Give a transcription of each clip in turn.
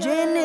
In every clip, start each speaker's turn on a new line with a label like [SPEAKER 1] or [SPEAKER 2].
[SPEAKER 1] Jen.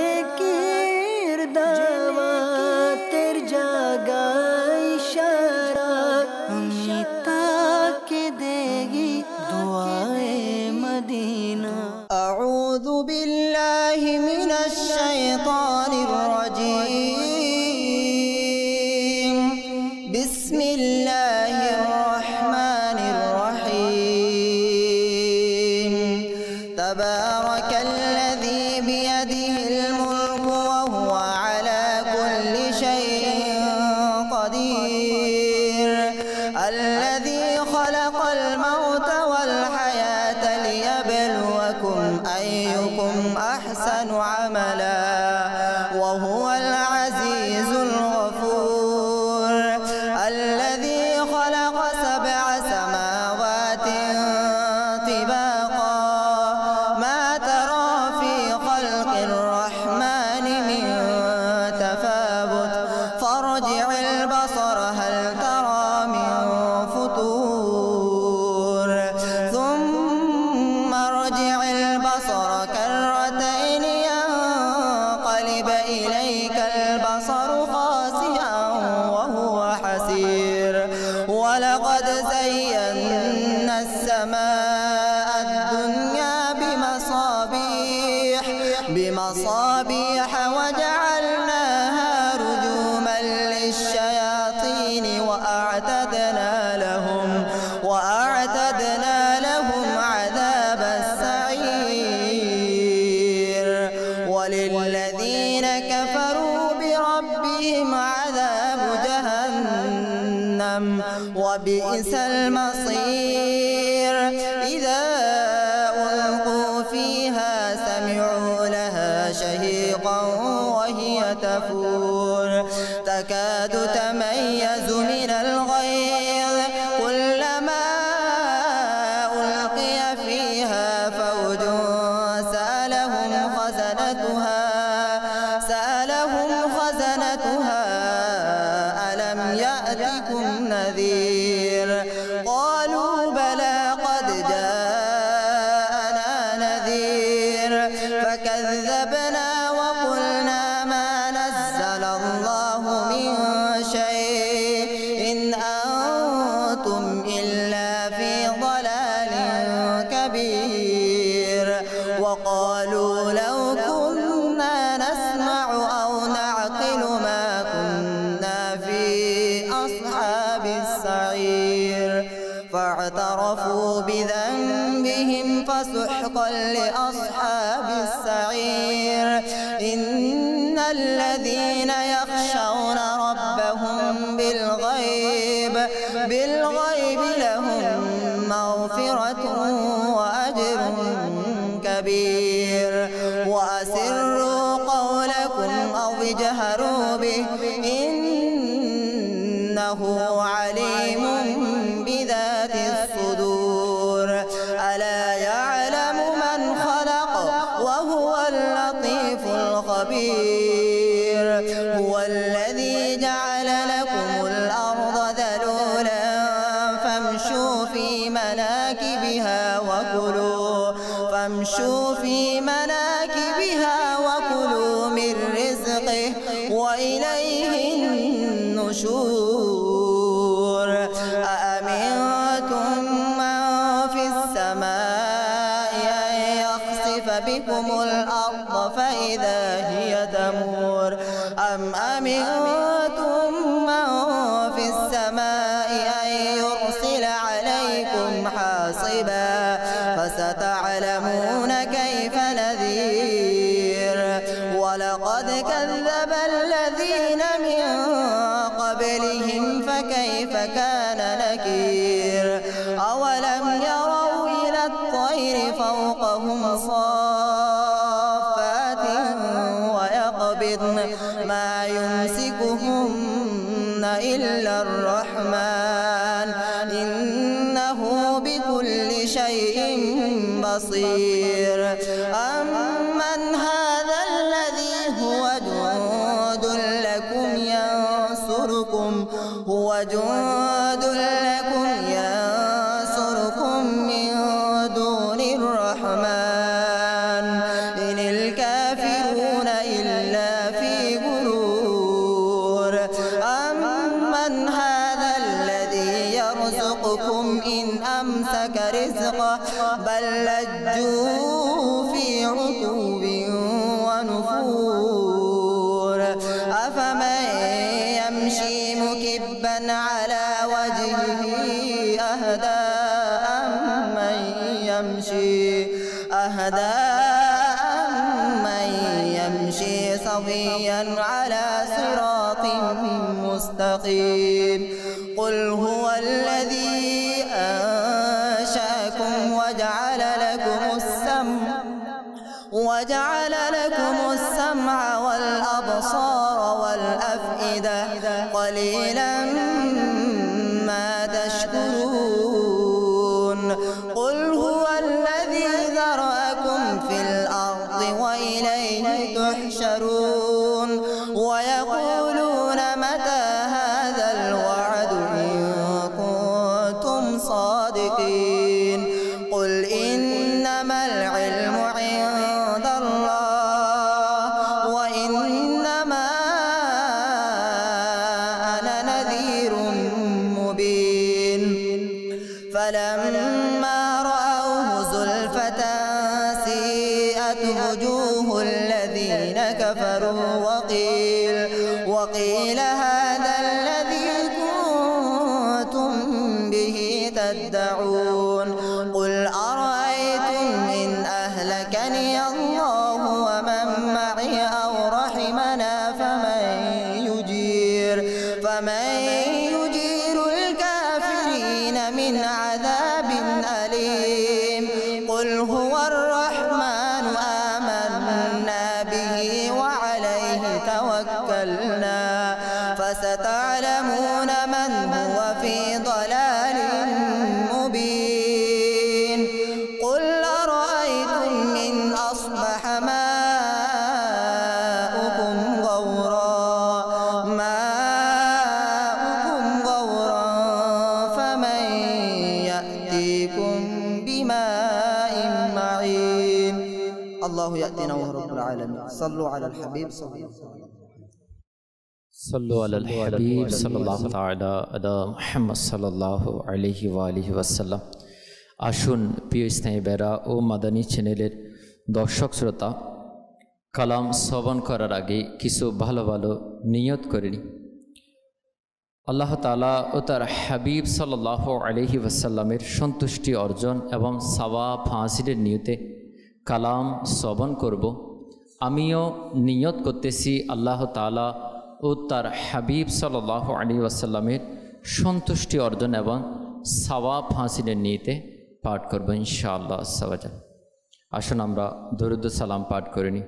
[SPEAKER 1] إلا أفمن يمشي مكبا على وجهه أهدى أمن يمشي أهدى أمن يمشي صبيا على صراط مستقيم আসুন
[SPEAKER 2] প্রিয় স্নেহী বেড়া ও মাদানী চ্যানেলের দর্শক শ্রোতা কালাম শ্রবণ করার আগে কিছু ভালো ভালো নিয়ত করেনি আল্লাহ তালা ও তার হাবিব সাল্লাহ আলহি ওয়াসাল্লামের সন্তুষ্টি অর্জন এবং সাবা ফাঁসিরের নিয়তে কালাম শ্রবণ করব আমিও নিয়ত করতেছি আল্লাহ তালা ও তার হাবিব সাল্লাহ আলী ওয়াসাল্লামের সন্তুষ্টি অর্জন এবং সাওয়াব হাসিনের নিতে পাঠ করব আল্লাহ সাবাজান আসুন আমরা দরুদ সালাম পাঠ করে নিই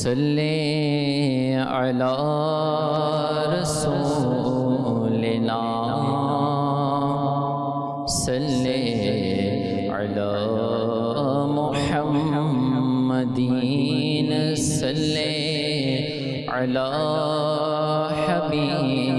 [SPEAKER 2] সল্লে علی مدينة صلي على حبيب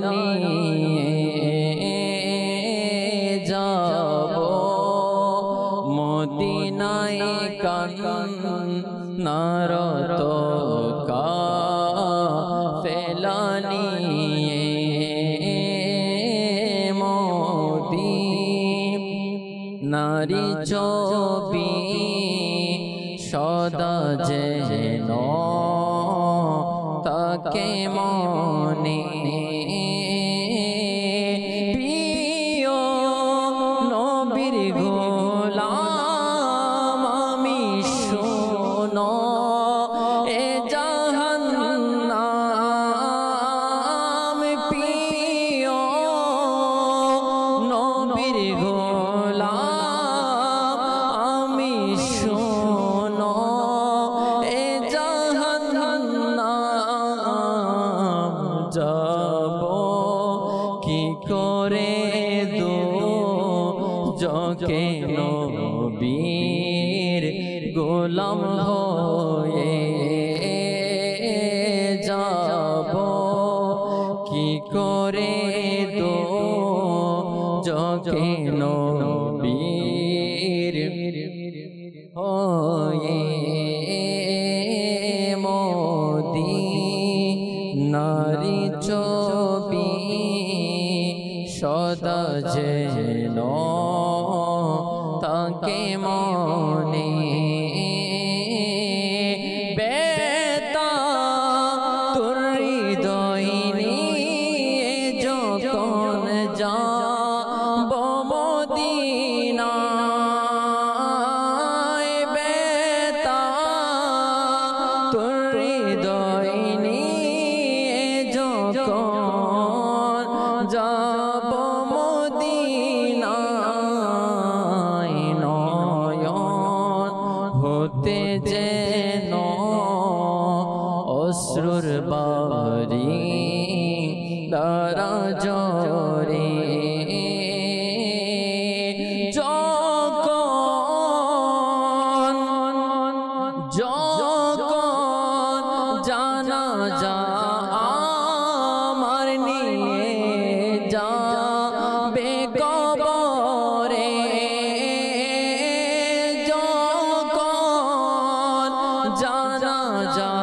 [SPEAKER 2] money. No, no, জানা যা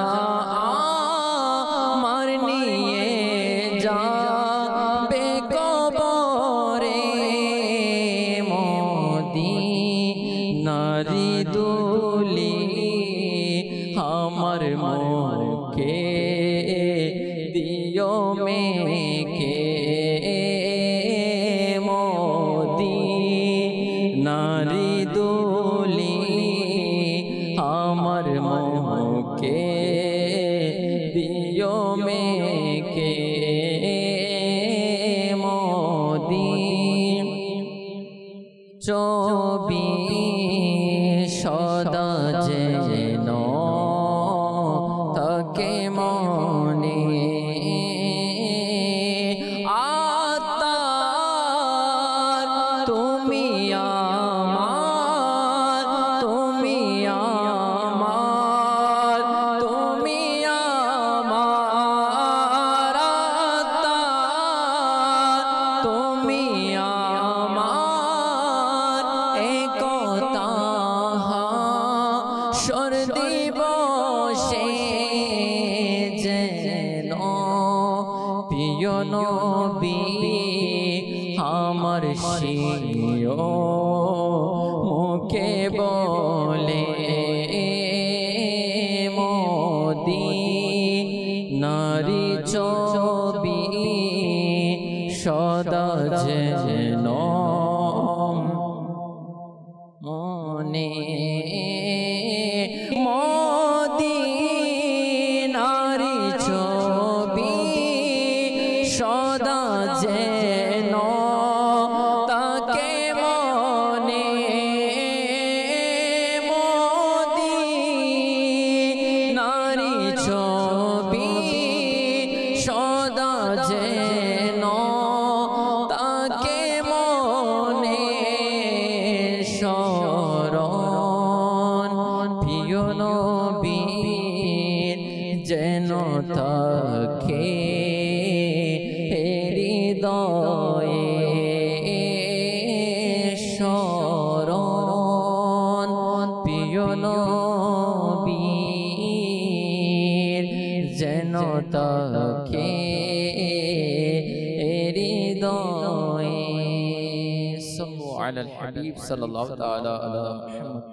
[SPEAKER 2] صلوا على الحبيب صلى الله تعالى على محمد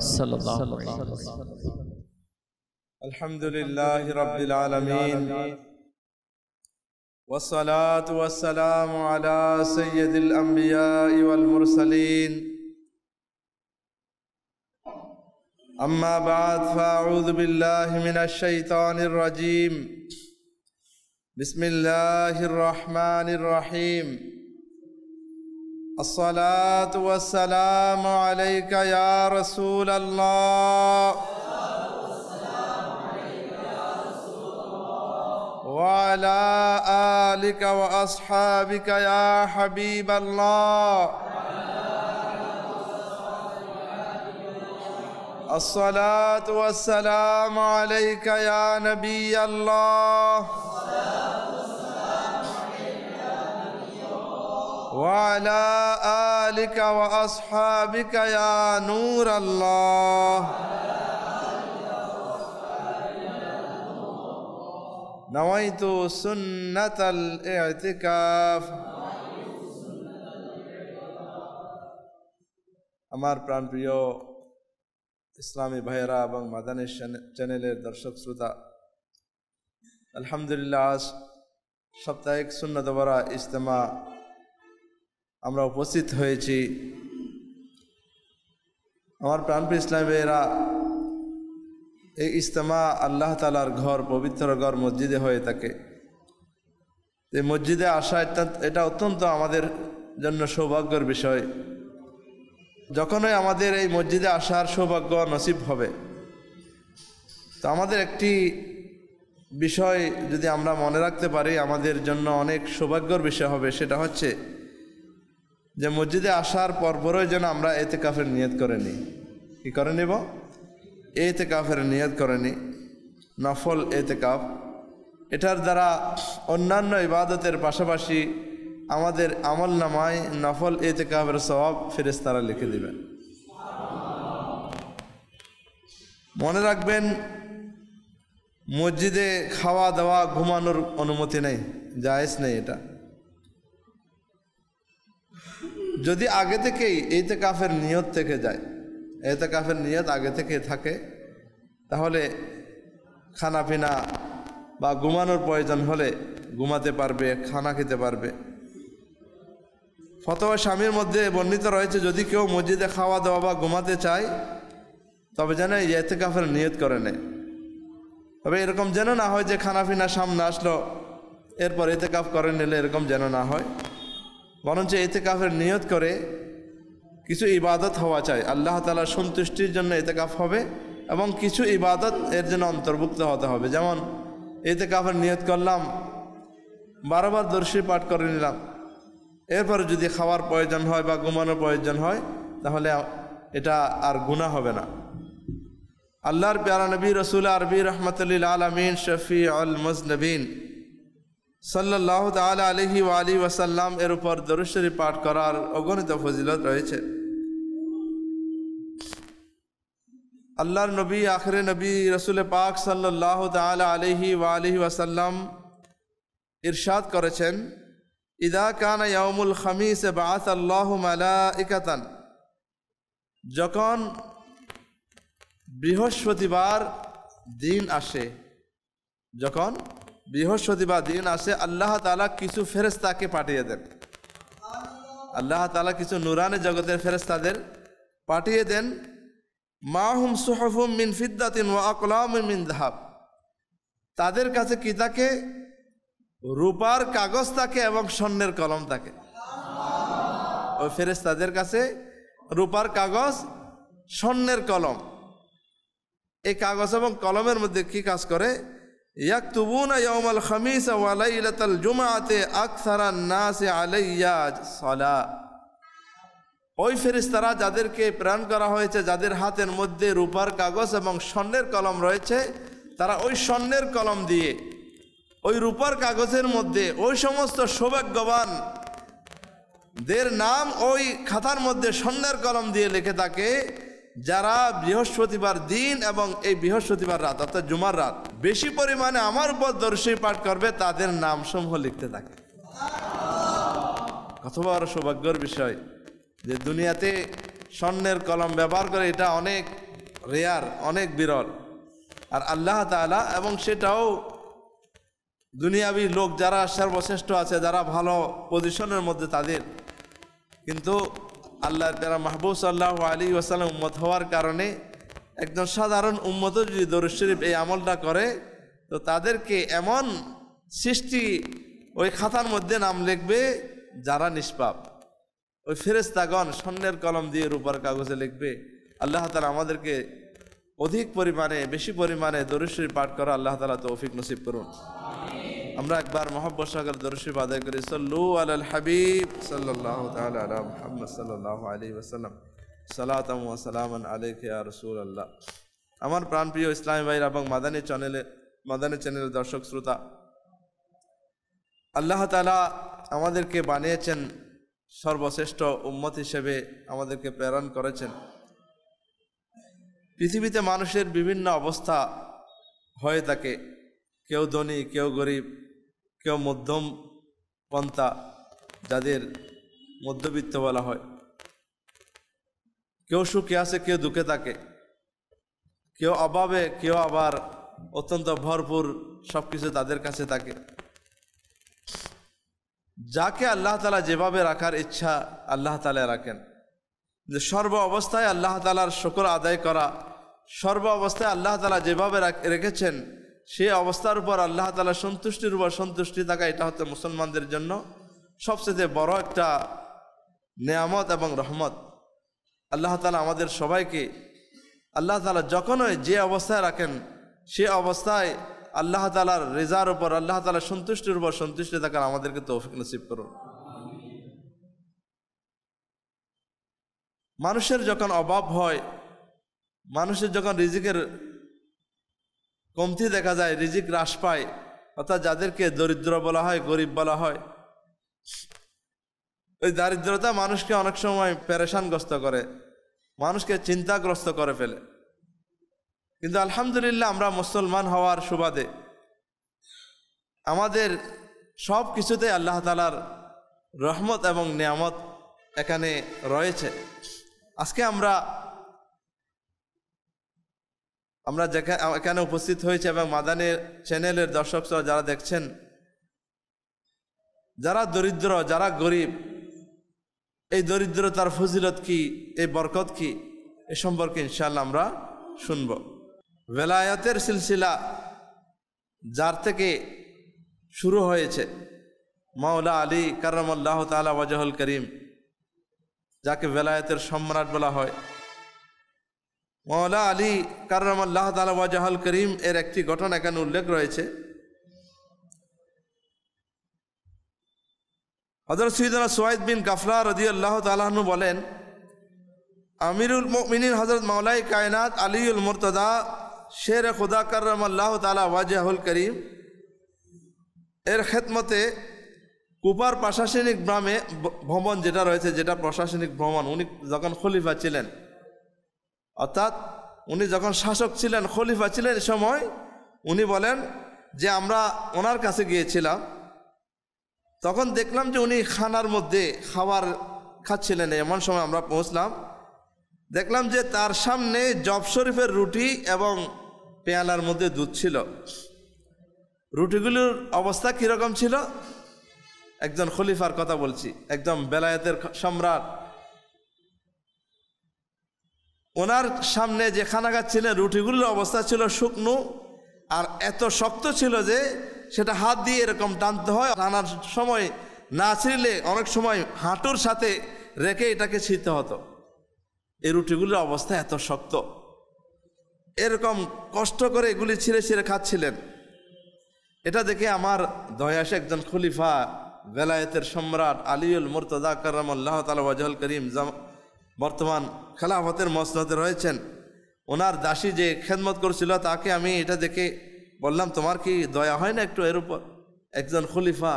[SPEAKER 2] صلى الله عليه وسلم
[SPEAKER 3] الحمد لله رب العالمين والصلاة والسلام على سيد الأنبياء والمرسلين أما بعد فأعوذ بالله من الشيطان الرجيم بسم الله الرحمن الرحيم الصلاة والسلام عليك يا رسول الله وعلى آلك وأصحابك يا حبيب الله الصلاة والسلام عليك يا نبي الله وعلى آلك وأصحابك يا نور الله نويت سنة الاعتكاف আমার প্রাণপ্রিয় ইসলামী ভাইয়েরা এবং মাদানের চ্যানেলের দর্শক শ্রোতা আলহামদুলিল্লাহ আজ সাপ্তাহিক সুন্নতবরা ইজতেমা আমরা উপস্থিত হয়েছি আমার প্রাণপ্রিয় ইসলামেরা এই ইজতেমা আল্লাহ তালার ঘর পবিত্র ঘর মসজিদে হয়ে থাকে এই মসজিদে আসা এটা অত্যন্ত আমাদের জন্য সৌভাগ্যর বিষয় যখনই আমাদের এই মসজিদে আসার সৌভাগ্য নসিব হবে তো আমাদের একটি বিষয় যদি আমরা মনে রাখতে পারি আমাদের জন্য অনেক সৌভাগ্যর বিষয় হবে সেটা হচ্ছে যে মসজিদে আসার পরপরই যেন আমরা এতে কাফের নিয়ত করে নিই কী করে নিব এতে কাফের নিয়ত করে নিই নফল এতে কাফ এটার দ্বারা অন্যান্য ইবাদতের পাশাপাশি আমাদের আমল নামায় নফল এতে কাফের স্বভাব ফেরেস্তারা লিখে দেবেন মনে রাখবেন মসজিদে খাওয়া দাওয়া ঘুমানোর অনুমতি নেই জায়েজ নেই এটা যদি আগে থেকেই এতে কাফের নিয়ত থেকে যায় এতে কাফের নিয়ত আগে থেকে থাকে তাহলে খানা পিনা বা ঘুমানোর প্রয়োজন হলে ঘুমাতে পারবে খানা খেতে পারবে ফতোয়া স্বামীর মধ্যে বর্ণিত রয়েছে যদি কেউ মসজিদে খাওয়া দাওয়া বা ঘুমাতে চায় তবে যেন এতে কাফের নিয়ত করে নেয় তবে এরকম যেন না হয় যে খানা পিনা সামনে আসলো এরপর এতে কাফ করে নিলে এরকম যেন না হয় বরঞ্চ এতে কাফের নিয়ত করে কিছু ইবাদত হওয়া চাই আল্লাহ তালার সন্তুষ্টির জন্য এতে কাফ হবে এবং কিছু ইবাদত এর জন্য অন্তর্ভুক্ত হতে হবে যেমন এতে কাফের নিয়ত করলাম বারবার দর্শী পাঠ করে নিলাম এরপর যদি খাওয়ার প্রয়োজন হয় বা ঘুমানোর প্রয়োজন হয় তাহলে এটা আর গুণা হবে না আল্লাহর প্যারা নবী রসুল আরবি রহমতুল্লিল আলমিন শফি আল মজনবিন সাল্লাহ তালা আলহি আলী ওয়াসাল্লাম এর উপর দরুশ্বরী পাঠ করার অগণিত ফজিলত রয়েছে আল্লাহর নবী আখরে নবী রসুল পাক সাল্লাহ তালা আলহি আলহি ওয়াসাল্লাম ইরশাদ করেছেন ইদা কানা ইয়ামুল খামিস বাত আল্লাহ ইকাতান যখন বৃহস্পতিবার দিন আসে যখন বৃহস্পতিবার দিন আসে আল্লাহ তালা কিছু ফেরেস্তাকে পাঠিয়ে দেন আল্লাহ তালা কিছু নুরানি জগতের ফেরেস্তাদের পাঠিয়ে দেন মাহুম সোহফুম মিন ফিদ্দাতিন ও আকলাম মিন দাহাব তাদের কাছে কি তাকে রূপার কাগজ তাকে এবং স্বর্ণের কলম তাকে ওই ফেরেস্তাদের কাছে রূপার কাগজ স্বর্ণের কলম এই কাগজ এবং কলমের মধ্যে কি কাজ করে ইয়াকতুবুনা ইয়াউমাল খামিসা ওয়া লাইলাতাল জুমআতে আকসারান নাসি আলাইয়া সালা ওই ফেরেশতারা যাদেরকে প্রেরণ করা হয়েছে যাদের হাতের মধ্যে রূপার কাগজ এবং স্বর্ণের কলম রয়েছে তারা ওই স্বর্ণের কলম দিয়ে ওই রূপার কাগজের মধ্যে ওই সমস্ত সৌভাগ্যবান দের নাম ওই খাতার মধ্যে স্বর্ণের কলম দিয়ে লিখে থাকে যারা বৃহস্পতিবার দিন এবং এই বৃহস্পতিবার রাত অর্থাৎ জুমার রাত বেশি পরিমাণে আমার উপর দর্শী পাঠ করবে তাদের নাম সমূহ লিখতে থাকে অথবা আরো সৌভাগ্যর বিষয় যে দুনিয়াতে স্বর্ণের কলম ব্যবহার করে এটা অনেক রেয়ার অনেক বিরল আর আল্লাহ তালা এবং সেটাও দুনিয়াবি লোক যারা সর্বশ্রেষ্ঠ আছে যারা ভালো পজিশনের মধ্যে তাদের কিন্তু আল্লাহ তারা মাহবুব সাল্লাহ আলী ওয়াসালাম উম্মত হওয়ার কারণে একজন সাধারণ উম্মত যদি দরুদ শরীফ এই আমলটা করে তো তাদেরকে এমন সৃষ্টি ওই খাতার মধ্যে নাম লিখবে যারা নিষ্পাপ ওই ফেরেস্তাগণ স্বর্ণের কলম দিয়ে রূপার কাগজে লিখবে আল্লাহ তালা আমাদেরকে অধিক পরিমাণে বেশি পরিমাণে শরীফ পাঠ করা আল্লাহ তালা তৌফিক নসিব করুন আমরা একবার মোহাম্মদ সাগর দর্শিব আদায় করি সাল্লু আল হাবিব সাল্লাহ তালা মোহাম্মদ সাল্লাহ আলী ওসালাম সালাতাম সালাম আলাইকে আর রসুল আল্লাহ আমার প্রাণপ্রিয় ইসলামী ভাইরা এবং মাদানী চ্যানেলে মাদানী চ্যানেলের দর্শক শ্রোতা আল্লাহ তালা আমাদেরকে বানিয়েছেন সর্বশ্রেষ্ঠ উম্মত হিসেবে আমাদেরকে প্রেরণ করেছেন পৃথিবীতে মানুষের বিভিন্ন অবস্থা হয়ে থাকে কেউ ধনী কেউ গরিব কেউ মধ্যম পন্থা যাদের মধ্যবিত্ত বলা হয় কেউ সুখে আছে কেউ দুঃখে থাকে কেউ অভাবে কেউ আবার অত্যন্ত ভরপুর সব কিছু তাদের কাছে থাকে যাকে আল্লাহ তালা যেভাবে রাখার ইচ্ছা আল্লাহ তালা রাখেন যে সর্ব অবস্থায় আল্লাহ তালার শকর আদায় করা সর্ব অবস্থায় আল্লাহ তালা যেভাবে রেখেছেন সে অবস্থার উপর আল্লাহ তালা সন্তুষ্টির উপর সন্তুষ্টি থাকা এটা হচ্ছে মুসলমানদের জন্য সবচেয়ে বড় একটা নেয়ামত এবং রহমত আল্লাহ তালা আমাদের সবাইকে আল্লাহ তালা যখনই যে অবস্থায় রাখেন সে অবস্থায় আল্লাহ তালার রেজার উপর আল্লাহ তালা সন্তুষ্টির উপর সন্তুষ্টি থাকার আমাদেরকে তৌফিক নসিব করুন মানুষের যখন অভাব হয় মানুষের যখন রিজিকের কমতি দেখা যায় রিজিক হ্রাস পায় অর্থাৎ যাদেরকে দরিদ্র বলা হয় গরিব বলা হয় ওই দারিদ্রতা মানুষকে অনেক সময় প্যারেশানগ্রস্ত করে মানুষকে চিন্তাগ্রস্ত করে ফেলে কিন্তু আলহামদুলিল্লাহ আমরা মুসলমান হওয়ার সুবাদে আমাদের সব কিছুতে আল্লাহ তালার রহমত এবং নিয়ামত এখানে রয়েছে আজকে আমরা আমরা যেখানে এখানে উপস্থিত হয়েছি এবং মাদানের চ্যানেলের দর্শক যারা দেখছেন যারা দরিদ্র যারা গরিব এই দরিদ্রতার ফজিলত কি এই বরকত কি এ সম্পর্কে ইনশাল্লাহ আমরা শুনব বেলায়াতের সিলসিলা যার থেকে শুরু হয়েছে মাওলা আলী কারামল্লাহ তালা ওয়াজাহুল করিম যাকে বেলায়াতের সম্রাট বলা হয় মৌলা আলী কারাম আল্লাহ তালাবাজাহাল করিম এর একটি ঘটনা এখানে উল্লেখ রয়েছে হজর সৈদানা সোয়াইদ বিন গাফলা রদি আল্লাহ তালাহনু বলেন আমিরুল মিনীর হজরত মাওলাই কায়নাত আলীউল মুরতদা শের খুদা করম আল্লাহ তালা ওয়াজাহুল করিম এর খেতমতে কুপার প্রশাসনিক গ্রামে ভ্রমণ যেটা রয়েছে যেটা প্রশাসনিক ভ্রমণ উনি যখন খলিফা ছিলেন অর্থাৎ উনি যখন শাসক ছিলেন খলিফা ছিলেন এ সময় উনি বলেন যে আমরা ওনার কাছে গিয়েছিলাম তখন দেখলাম যে উনি খানার মধ্যে খাবার খাচ্ছিলেন এমন সময় আমরা পৌঁছলাম দেখলাম যে তার সামনে জব শরীফের রুটি এবং পেয়ালার মধ্যে দুধ ছিল রুটিগুলোর অবস্থা কীরকম ছিল একজন খলিফার কথা বলছি একদম বেলায়েতের সম্রাট ওনার সামনে যে খানাগাছ ছিলেন রুটিগুলোর অবস্থা ছিল শুকনো আর এত শক্ত ছিল যে সেটা হাত দিয়ে এরকম টানতে হয় টানার সময় না ছিঁড়লে অনেক সময় হাঁটুর সাথে রেখে এটাকে ছিঁড়তে হতো এই রুটিগুলোর অবস্থা এত শক্ত এরকম কষ্ট করে এগুলি ছিঁড়ে ছিঁড়ে খাচ্ছিলেন এটা দেখে আমার দয়াস একজন খলিফা বেলায়েতের সম্রাট আলিউল মুরতদা করম তালা ওয়াজল করিম বর্তমান খেলাফতের মসনদে রয়েছেন ওনার দাসী যে খেদমত করছিল তাকে আমি এটা দেখে বললাম তোমার কি দয়া হয় না একটু এর উপর একজন খলিফা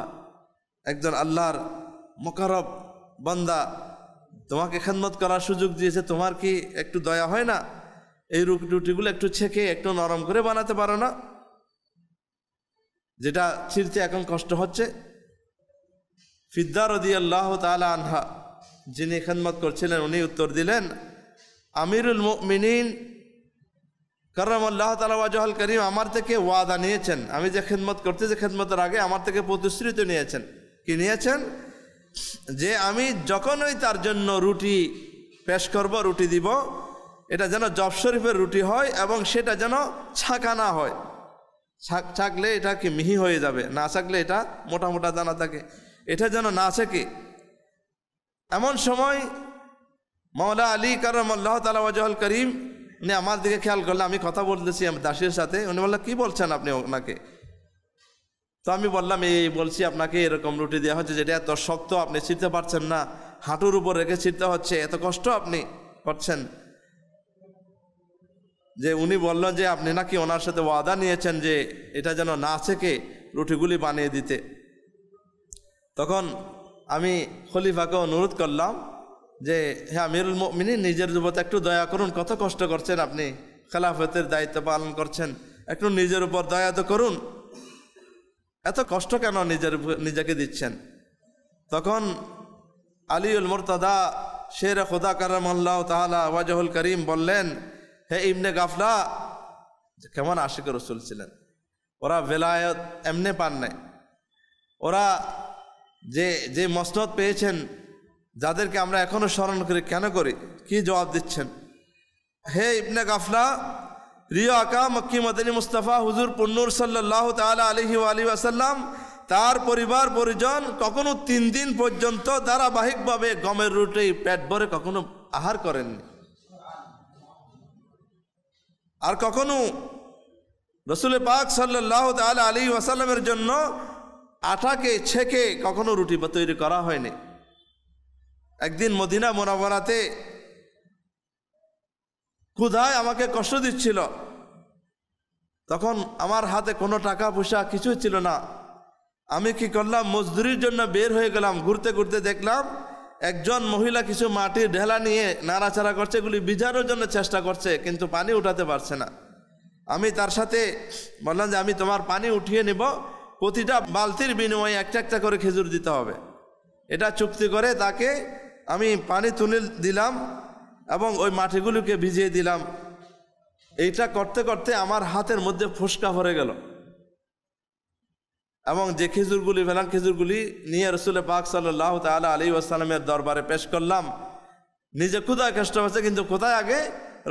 [SPEAKER 3] একজন আল্লাহর মোকারব বান্দা তোমাকে খেদমত করার সুযোগ দিয়েছে তোমার কি একটু দয়া হয় না এই রুটিগুলো একটু ছেঁকে একটু নরম করে বানাতে পারো না যেটা ছিঁড়তে এখন কষ্ট হচ্ছে ফিদ্দার আল্লাহ তালা আনহা যিনি খেদমত করছিলেন উনি উত্তর দিলেন আমিরুল মিনীন কারণ আল্লাহ তালাওয়াজহল করিম আমার থেকে ওয়াদা নিয়েছেন আমি যে খেদমত যে খেদমতের আগে আমার থেকে প্রতিশ্রুতি নিয়েছেন কি নিয়েছেন যে আমি যখনই তার জন্য রুটি পেশ করব রুটি দিব এটা যেন জব শরীফের রুটি হয় এবং সেটা যেন ছাঁকা না হয় ছাক ছাকলে এটা কি মিহি হয়ে যাবে না ছাকলে এটা মোটা মোটা দানা থাকে এটা যেন না ছেকে এমন সময় মাওলা আলী মল্লাহ আল্লাহ তালাওয়াজল করিম উনি আমার দিকে খেয়াল করলে আমি কথা বলতেছি আমি দাসের সাথে উনি বললাম কী বলছেন আপনি ওনাকে তো আমি বললাম এই বলছি আপনাকে এরকম রুটি দেওয়া হচ্ছে যেটা এত শক্ত আপনি ছিঁড়তে পারছেন না হাঁটুর উপর রেখে ছিঁড়তে হচ্ছে এত কষ্ট আপনি করছেন যে উনি বললেন যে আপনি নাকি ওনার সাথে ওয়াদা নিয়েছেন যে এটা যেন না থেকে রুটিগুলি বানিয়ে দিতে তখন আমি খলিফাকে অনুরোধ করলাম যে হ্যাঁ আমিরুল মিনি নিজের যুবতে একটু দয়া করুন কত কষ্ট করছেন আপনি খেলাফতের দায়িত্ব পালন করছেন একটু নিজের উপর দয়া তো করুন এত কষ্ট কেন নিজের নিজেকে দিচ্ছেন তখন আলিউল মোরতাদা শের খোদা কারামাল্লাহ তাহলা ওয়াজহুল করিম বললেন হে ইমনে গাফলা কেমন আশিক রসুল ছিলেন ওরা বেলায়ত এমনে পান নাই ওরা যে যে মসনদ পেয়েছেন যাদেরকে আমরা এখনও স্মরণ করি কেন করি কি জবাব দিচ্ছেন হে ইবনে গাফলা প্রিয় আকা মক্কি মদিনী মুস্তফা হুজুর পন্নুর সাল্লাহ তালা আলহি আলী আসাল্লাম তার পরিবার পরিজন কখনো তিন দিন পর্যন্ত ধারাবাহিকভাবে গমের রুটেই পেট ভরে কখনো আহার করেননি আর কখনো রসুল পাক সাল্লাহ তাল আলী আসাল্লামের জন্য আটাকে ছেঁকে কখনো রুটি তৈরি করা হয়নি একদিন মদিনা মোনামোনাতে ক্ষুধায় আমাকে কষ্ট দিচ্ছিল তখন আমার হাতে কোনো টাকা পয়সা কিছু ছিল না আমি কি করলাম মজদুরির জন্য বের হয়ে গেলাম ঘুরতে ঘুরতে দেখলাম একজন মহিলা কিছু মাটির ঢেলা নিয়ে নাড়াচাড়া করছে এগুলি বিজারোর জন্য চেষ্টা করছে কিন্তু পানি উঠাতে পারছে না আমি তার সাথে বললাম যে আমি তোমার পানি উঠিয়ে নেবো প্রতিটা বালতির বিনিময়ে একটা একটা করে খেজুর দিতে হবে এটা চুক্তি করে তাকে আমি পানি তুলে দিলাম এবং ওই মাটিগুলোকে ভিজিয়ে দিলাম এইটা করতে করতে আমার হাতের মধ্যে ফুসকা ভরে গেল এবং যে খেজুরগুলি ভেলান খেজুরগুলি নিয়ে রসুল পাক সাল্লাহ তালা আলী আসসালামের দরবারে পেশ করলাম নিজে কোথায় কষ্ট হয়েছে কিন্তু কোথায় আগে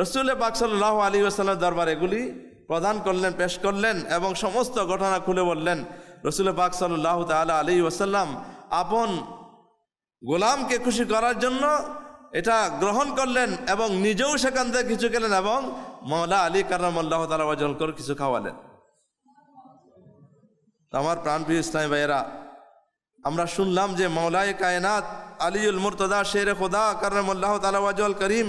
[SPEAKER 3] রসুল পাক সাল্লাহ আলী আসসালামের দরবারে এগুলি প্রদান করলেন পেশ করলেন এবং সমস্ত ঘটনা খুলে বললেন রসুল পাক সাল্লাহ তালা আলী ওসাল্লাম আপন গোলামকে খুশি করার জন্য এটা গ্রহণ করলেন এবং নিজেও সেখান থেকে কিছু খেলেন এবং মৌলা আলী কারামাল্লাহ তালা করে কিছু খাওয়ালেন আমার প্রাণপ্রিয় ইসলামী ভাইয়েরা আমরা শুনলাম যে মৌলায় কায়নাত আলিউল মুরতদা শের খোদা কারামাল্লাহ তালা জল করিম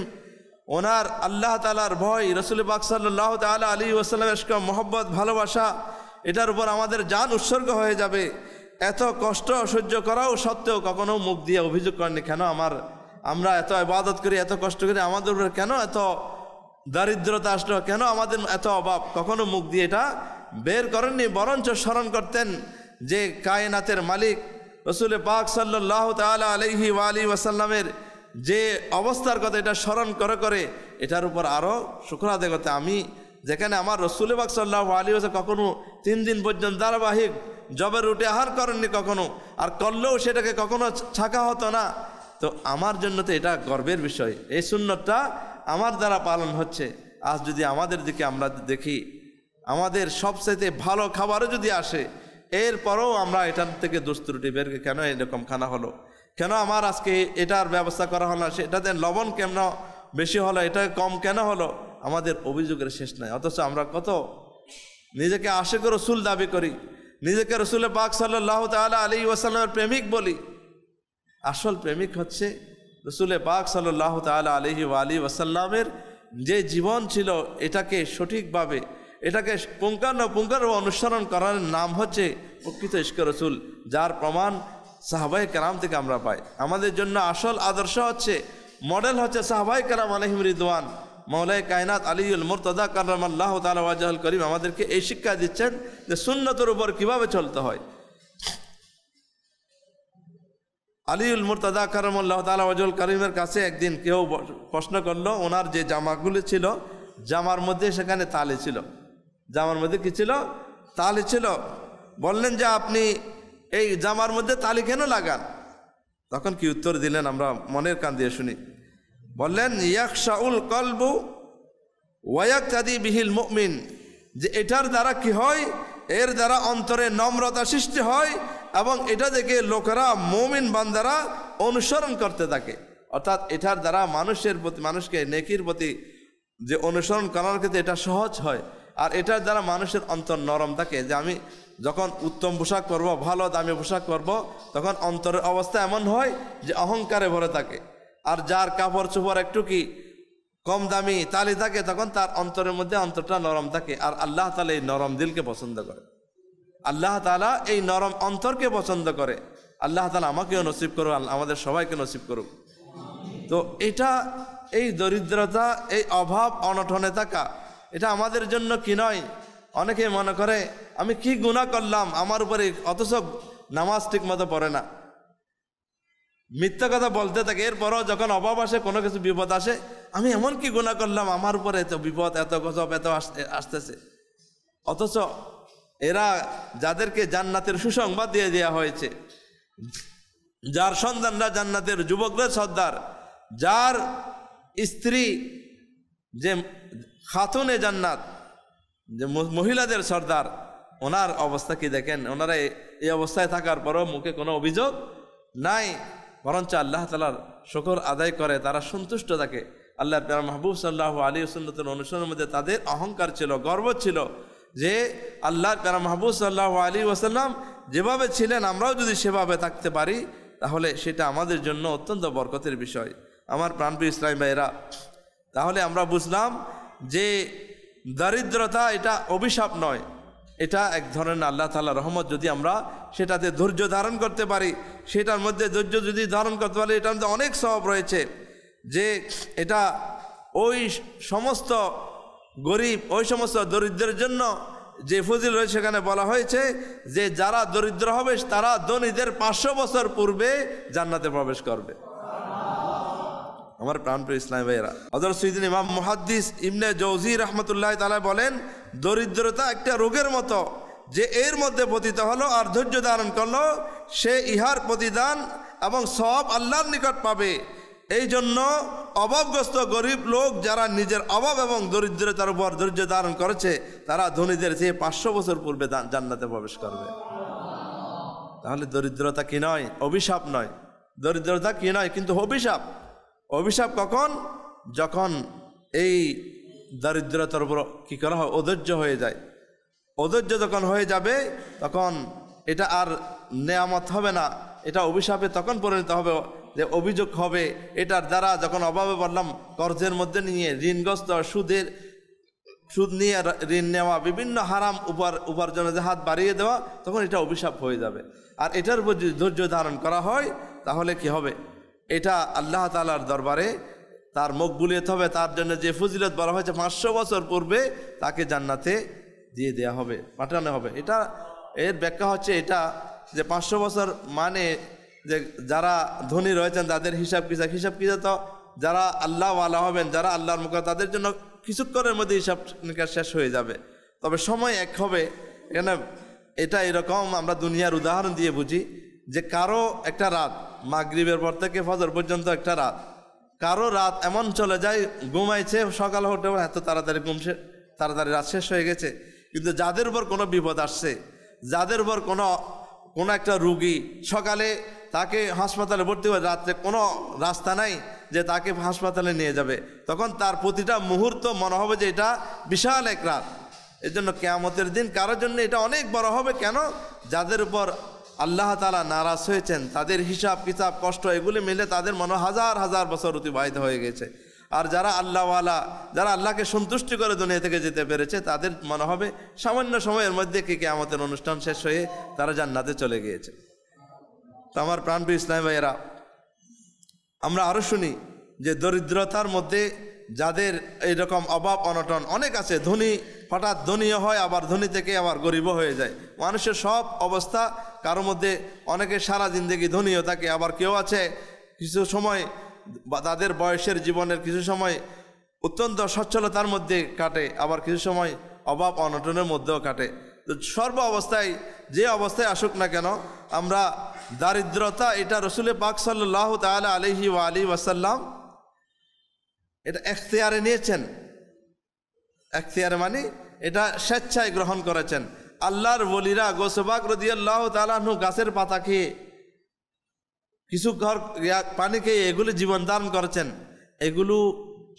[SPEAKER 3] ওনার আল্লাহ তালার ভয় রসুল বাকসাল্লাহ তালা আলী ওসালামের মহব্বত ভালোবাসা এটার উপর আমাদের যান উৎসর্গ হয়ে যাবে এত কষ্ট সহ্য করাও সত্ত্বেও কখনো মুখ দিয়ে অভিযোগ করেনি কেন আমার আমরা এত ইবাদত করি এত কষ্ট করি আমাদের উপর কেন এত দারিদ্রতা আসল কেন আমাদের এত অভাব কখনো মুখ দিয়ে এটা বের করেননি বরঞ্চ স্মরণ করতেন যে কায়নাতের মালিক রসুল পাক সাল্লাহ তালা আলহি ওয়ালি ওয়াসাল্লামের যে অবস্থার কথা এটা স্মরণ করে করে এটার উপর আরও শুক্রাদে কথা আমি যেখানে আমার রসুল বাক সাল্লাহ আলী হোসেন কখনো তিন দিন পর্যন্ত ধারাবাহিক জবের রুটে আহার করেননি কখনো আর করলেও সেটাকে কখনো ছাকা হতো না তো আমার জন্য তো এটা গর্বের বিষয় এই সুন্নতটা আমার দ্বারা পালন হচ্ছে আজ যদি আমাদের দিকে আমরা দেখি আমাদের সবচেয়ে ভালো খাবারও যদি আসে এরপরও আমরা এটার থেকে রুটি বের কেন এরকম খানা হলো কেন আমার আজকে এটার ব্যবস্থা করা হলো না সেটাতে লবণ কেন বেশি হলো এটা কম কেন হলো আমাদের অভিযোগের শেষ নাই অথচ আমরা কত নিজেকে আশেক রসুল দাবি করি নিজেকে রসুলের পাক সাল্লাহ তালা আলী ওয়াসাল্লামের প্রেমিক বলি আসল প্রেমিক হচ্ছে রসুলে পাক সাল্লাহ তালা আলিহি আলী ওয়াসাল্লামের যে জীবন ছিল এটাকে সঠিকভাবে এটাকে পুঙ্খান্ন পুঙ্খান্ন অনুসরণ করার নাম হচ্ছে প্রকৃত ইস্কর রসুল যার প্রমাণ সাহাবাই রাম থেকে আমরা পাই আমাদের জন্য আসল আদর্শ হচ্ছে মডেল হচ্ছে সাহাবাই কালাম আলহিম রিদওয়ান মৌলাই কায়নাত আলিউল মুরতদা কালাম আল্লাহ তালাহুল করিম আমাদেরকে এই শিক্ষা দিচ্ছেন যে সুন্নতর উপর কিভাবে চলতে হয় আলিউল মুরতাদা আল্লাহ তালাহুল করিমের কাছে একদিন কেউ প্রশ্ন করলো ওনার যে জামাগুলি ছিল জামার মধ্যে সেখানে তালে ছিল জামার মধ্যে কী ছিল তালে ছিল বললেন যে আপনি এই জামার মধ্যে তালি কেন লাগান তখন কি উত্তর দিলেন আমরা মনের কান দিয়ে শুনি বললেন ইয়াকশাউল কলবু ওয়াক্তাদি বিহিল মুমিন যে এটার দ্বারা কি হয় এর দ্বারা অন্তরে নম্রতা সৃষ্টি হয় এবং এটা দেখে লোকেরা মমিন বান্দারা অনুসরণ করতে থাকে অর্থাৎ এটার দ্বারা মানুষের প্রতি মানুষকে নেকির প্রতি যে অনুসরণ করার ক্ষেত্রে এটা সহজ হয় আর এটার দ্বারা মানুষের অন্তর নরম থাকে যে আমি যখন উত্তম পোশাক পরব ভালো দামি পোশাক পরব তখন অন্তরের অবস্থা এমন হয় যে অহংকারে ভরে থাকে আর যার কাপড় চোপড় একটু কি কম দামি তালি থাকে তখন তার অন্তরের মধ্যে অন্তরটা নরম থাকে আর আল্লাহ তালা এই নরম দিলকে পছন্দ করে আল্লাহ তালা এই নরম অন্তরকে পছন্দ করে আল্লাহ তালা আমাকেও নসিব করুক আমাদের সবাইকে নসিব করুক তো এটা এই দরিদ্রতা এই অভাব অনটনে থাকা এটা আমাদের জন্য কি নয় অনেকে মনে করে আমি কি গুণা করলাম আমার উপরে অথচ নামাজ ঠিক মতো পড়ে না মিথ্যা কথা বলতে থাকে এরপরও যখন অভাব আসে কোনো কিছু বিপদ আসে আমি এমন কি গুণা করলাম আমার উপরে এত বিপদ এত গজব এত আসতেছে অথচ এরা যাদেরকে জান্নাতের সুসংবাদ দিয়ে দেওয়া হয়েছে যার সন্তানরা জান্নাতের যুবকদের সর্দার যার স্ত্রী যে খাতুনে জান্নাত যে মহিলাদের সর্দার ওনার অবস্থা কি দেখেন ওনারা এই অবস্থায় থাকার পরও মুখে কোনো অভিযোগ নাই বরঞ্চ আল্লাহ তালার শকর আদায় করে তারা সন্তুষ্ট থাকে আল্লাহ মাহবুব সাল্লাহ আলী সুন্নতের অনুসরণের মধ্যে তাদের অহংকার ছিল গর্ব ছিল যে আল্লাহ প্যারা মাহবুব সাল্লাহ আলী ওসাল্লাম যেভাবে ছিলেন আমরাও যদি সেভাবে থাকতে পারি তাহলে সেটা আমাদের জন্য অত্যন্ত বরকতের বিষয় আমার প্রাণপ্রিয় ইসলাম ভাইরা তাহলে আমরা বুঝলাম যে দারিদ্রতা এটা অভিশাপ নয় এটা এক ধরনের আল্লাহ তালা রহমত যদি আমরা সেটাতে ধৈর্য ধারণ করতে পারি সেটার মধ্যে ধৈর্য যদি ধারণ করতে পারি এটার মধ্যে অনেক স্বভাব রয়েছে যে এটা ওই সমস্ত গরিব ওই সমস্ত দরিদ্রের জন্য যে ফজিল রয়েছে সেখানে বলা হয়েছে যে যারা দরিদ্র হবে তারা ধনীদের পাঁচশো বছর পূর্বে জান্নাতে প্রবেশ করবে আমার প্রাণপ্রিয় ইসলাম ভাইয়েরা হজরত সৈদিন ইমাম মুহাদ্দিস ইমনে জৌজি রহমতুল্লাহ তালা বলেন দরিদ্রতা একটা রোগের মতো যে এর মধ্যে পতিত হলো আর ধৈর্য ধারণ করলো সে ইহার প্রতিদান এবং সব আল্লাহর নিকট পাবে এই জন্য অভাবগ্রস্ত গরিব লোক যারা নিজের অভাব এবং দরিদ্রতার উপর ধৈর্য ধারণ করেছে তারা ধনীদের চেয়ে পাঁচশো বছর পূর্বে জান্নাতে প্রবেশ করবে তাহলে দরিদ্রতা কি নয় অভিশাপ নয় দরিদ্রতা কি নয় কিন্তু অভিশাপ অভিশাপ কখন যখন এই দারিদ্রতার উপর কী করা হয় অধৈর্য হয়ে যায় অধৈর্য যখন হয়ে যাবে তখন এটা আর নেয়ামত হবে না এটা অভিশাপে তখন পরিণত হবে যে অভিযোগ হবে এটার দ্বারা যখন অভাবে বললাম কর্জের মধ্যে নিয়ে ঋণগ্রস্ত সুদের সুদ নিয়ে ঋণ নেওয়া বিভিন্ন হারাম উপার উপার্জনে যে হাত বাড়িয়ে দেওয়া তখন এটা অভিশাপ হয়ে যাবে আর এটার উপর যদি ধৈর্য ধারণ করা হয় তাহলে কি হবে এটা আল্লাহ তালার দরবারে তার মুখ বুলিয়েতে হবে তার জন্য যে ফজিলত বলা হয়েছে পাঁচশো বছর পূর্বে তাকে জান্নাতে দিয়ে দেয়া হবে পাঠানো হবে এটা এর ব্যাখ্যা হচ্ছে এটা যে পাঁচশো বছর মানে যে যারা ধনী রয়েছেন তাদের হিসাব কিসাব হিসাব কিসা তো যারা আল্লাহওয়ালা হবেন যারা আল্লাহর মুখে তাদের জন্য কিছুক্ষণের মধ্যে হিসাব নিকাশ শেষ হয়ে যাবে তবে সময় এক হবে এখানে এটা এরকম আমরা দুনিয়ার উদাহরণ দিয়ে বুঝি যে কারো একটা রাত মাগরীবের পর থেকে ফজর পর্যন্ত একটা রাত কারো রাত এমন চলে যায় ঘুমাইছে সকাল হতে এত তাড়াতাড়ি ঘুমছে তাড়াতাড়ি রাত শেষ হয়ে গেছে কিন্তু যাদের উপর কোনো বিপদ আসছে যাদের উপর কোনো কোনো একটা রুগী সকালে তাকে হাসপাতালে ভর্তি হয়ে রাত্রে কোনো রাস্তা নাই যে তাকে হাসপাতালে নিয়ে যাবে তখন তার প্রতিটা মুহূর্ত মনে হবে যে এটা বিশাল এক রাত এর জন্য কেয়ামতের দিন কারোর জন্য এটা অনেক বড় হবে কেন যাদের উপর আল্লাহ তালা নারাজ হয়েছেন তাদের হিসাব কিতাব কষ্ট এগুলি মিলে তাদের মনে হাজার হাজার বছর অতিবাহিত হয়ে গেছে আর যারা আল্লাহওয়ালা যারা আল্লাহকে সন্তুষ্টি করে দুনিয়া থেকে যেতে পেরেছে তাদের মনে হবে সামান্য সময়ের মধ্যে কে কে আমাদের অনুষ্ঠান শেষ হয়ে তারা জান্নাতে চলে গিয়েছে তো আমার প্রাণপ্রিয় ইসলাম ভাইয়েরা আমরা আরও শুনি যে দরিদ্রতার মধ্যে যাদের এইরকম অভাব অনটন অনেক আছে ধনী হঠাৎ ধনীও হয় আবার ধনী থেকে আবার গরিব হয়ে যায় মানুষের সব অবস্থা কারোর মধ্যে অনেকে সারা জিন্দগি ধনীও থাকে আবার কেউ আছে কিছু সময় তাদের বয়সের জীবনের কিছু সময় অত্যন্ত সচ্ছলতার মধ্যে কাটে আবার কিছু সময় অভাব অনটনের মধ্যেও কাটে তো সর্ব অবস্থায় যে অবস্থায় আসুক না কেন আমরা দারিদ্রতা এটা রসুলে পাক সাল্লাহ তালা আলহি ওয়া আলী ওয়াসাল্লাম এটা এখতিয়ারে নিয়েছেন এখতিয়ারে মানে এটা স্বেচ্ছায় গ্রহণ করেছেন আল্লাহর বলিরা গোসবাক রদিয়াল্লাহ তালাহু গাছের পাতা খেয়ে কিছু ঘর পানি খেয়ে এগুলি জীবন দান করেছেন এগুলো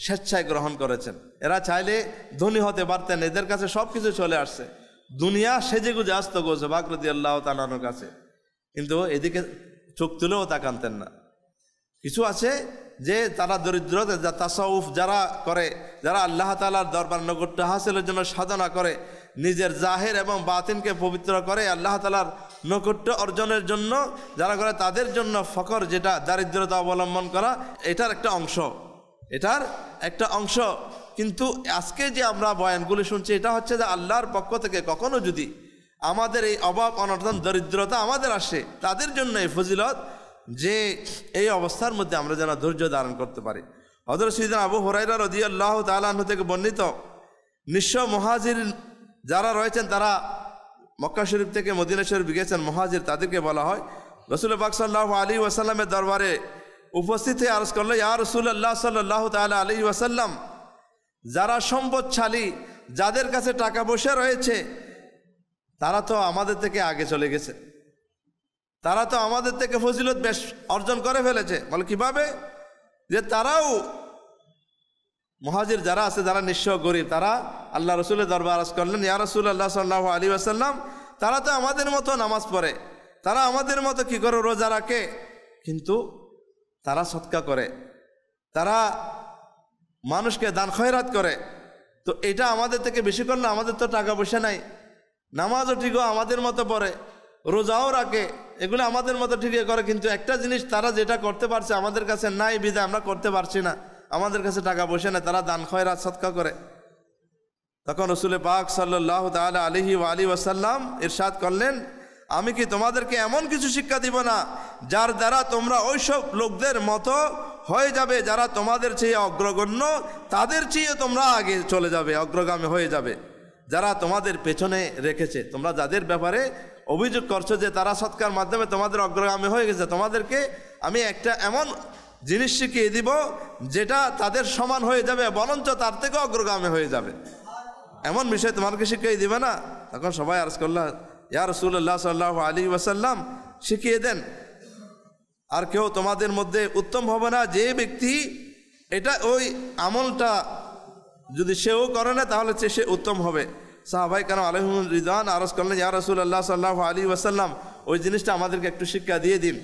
[SPEAKER 3] স্বেচ্ছায় গ্রহণ করেছেন এরা চাইলে ধনী হতে পারতেন এদের কাছে সব কিছু চলে আসছে দুনিয়া সেজে গুজে আসত গোসবাক রদিয়াল্লাহ তালাহুর কাছে কিন্তু এদিকে চোখ তুলেও তাকানতেন না কিছু আছে যে তারা দরিদ্র তাসাউফ যারা করে যারা আল্লাহ তালার দরবার নগরটা হাসিলের জন্য সাধনা করে নিজের জাহের এবং বাতিনকে পবিত্র করে আল্লাহ তালার নৈকট্য অর্জনের জন্য যারা করে তাদের জন্য ফকর যেটা দারিদ্রতা অবলম্বন করা এটার একটা অংশ এটার একটা অংশ কিন্তু আজকে যে আমরা বয়ানগুলি শুনছি এটা হচ্ছে যে আল্লাহর পক্ষ থেকে কখনো যদি আমাদের এই অভাব অনর্থন দরিদ্রতা আমাদের আসে তাদের জন্য এই ফজিলত যে এই অবস্থার মধ্যে আমরা যেন ধৈর্য ধারণ করতে পারি হজরত সিদিন আবু হরাইরা রদিয়াল্লাহ তালাহ থেকে বর্ণিত নিঃস্ব মহাজির যারা রয়েছেন তারা মক্কা শরীফ থেকে মদিনা শরীফ গিয়েছেন মহাজির তাদেরকে বলা হয় রসুল পাক সাল্লাহ আলী ওয়াসাল্লামের দরবারে উপস্থিত হয়ে আরজ করলো ইয়া রসুল্লাহ সাল্লাহ তাল আলী ওয়াসাল্লাম যারা সম্পদশালী যাদের কাছে টাকা পয়সা রয়েছে তারা তো আমাদের থেকে আগে চলে গেছে তারা তো আমাদের থেকে ফজিলত বেশ অর্জন করে ফেলেছে বলে কিভাবে যে তারাও মহাজির যারা আছে যারা নিঃস গরিব তারা আল্লাহ রসুলের দরবার আজ করলেন ইয়া রসুল আল্লাহ সাল্লাহ আলী আসাল্লাম তারা তো আমাদের মতো নামাজ পড়ে তারা আমাদের মতো কি করে রোজা রাখে কিন্তু তারা সৎকা করে তারা মানুষকে দান খয়রাত করে তো এটা আমাদের থেকে বেশি করলে আমাদের তো টাকা পয়সা নাই নামাজও ঠিকও আমাদের মতো পড়ে রোজাও রাখে এগুলো আমাদের মতো ঠিকই করে কিন্তু একটা জিনিস তারা যেটা করতে পারছে আমাদের কাছে নাই বিদায় আমরা করতে পারছি না আমাদের কাছে টাকা বসে না তারা দান রাত সৎকা করে তখন রসুলে পাক সাল্লাহ তালা ও আলী ওয়াসাল্লাম ইরশাদ করলেন আমি কি তোমাদেরকে এমন কিছু শিক্ষা দিব না যার দ্বারা তোমরা ওইসব লোকদের মতো হয়ে যাবে যারা তোমাদের চেয়ে অগ্রগণ্য তাদের চেয়ে তোমরা আগে চলে যাবে অগ্রগামী হয়ে যাবে যারা তোমাদের পেছনে রেখেছে তোমরা যাদের ব্যাপারে অভিযোগ করছো যে তারা সৎকার মাধ্যমে তোমাদের অগ্রগামী হয়ে গেছে তোমাদেরকে আমি একটা এমন জিনিস শিখিয়ে দিব যেটা তাদের সমান হয়ে যাবে বরঞ্চ তার থেকে অগ্রগামী হয়ে যাবে এমন বিষয় তোমাকে শিখিয়ে দিবে না তখন সবাই আরজ করল্লাহ ইয়ার রসুল্লাহ সাল্লাহ আলী ওয়াসাল্লাম শিখিয়ে দেন আর কেউ তোমাদের মধ্যে উত্তম হবে না যে ব্যক্তি এটা ওই আমলটা যদি সেও করে না তাহলে সে উত্তম হবে সাহাবাই কেন আলহিম রিদান আরস করলেন ইয়া রসুল আল্লাহ সাল্লাহ আলী ওয়াসাল্লাম ওই জিনিসটা আমাদেরকে একটু শিক্ষা দিয়ে দিন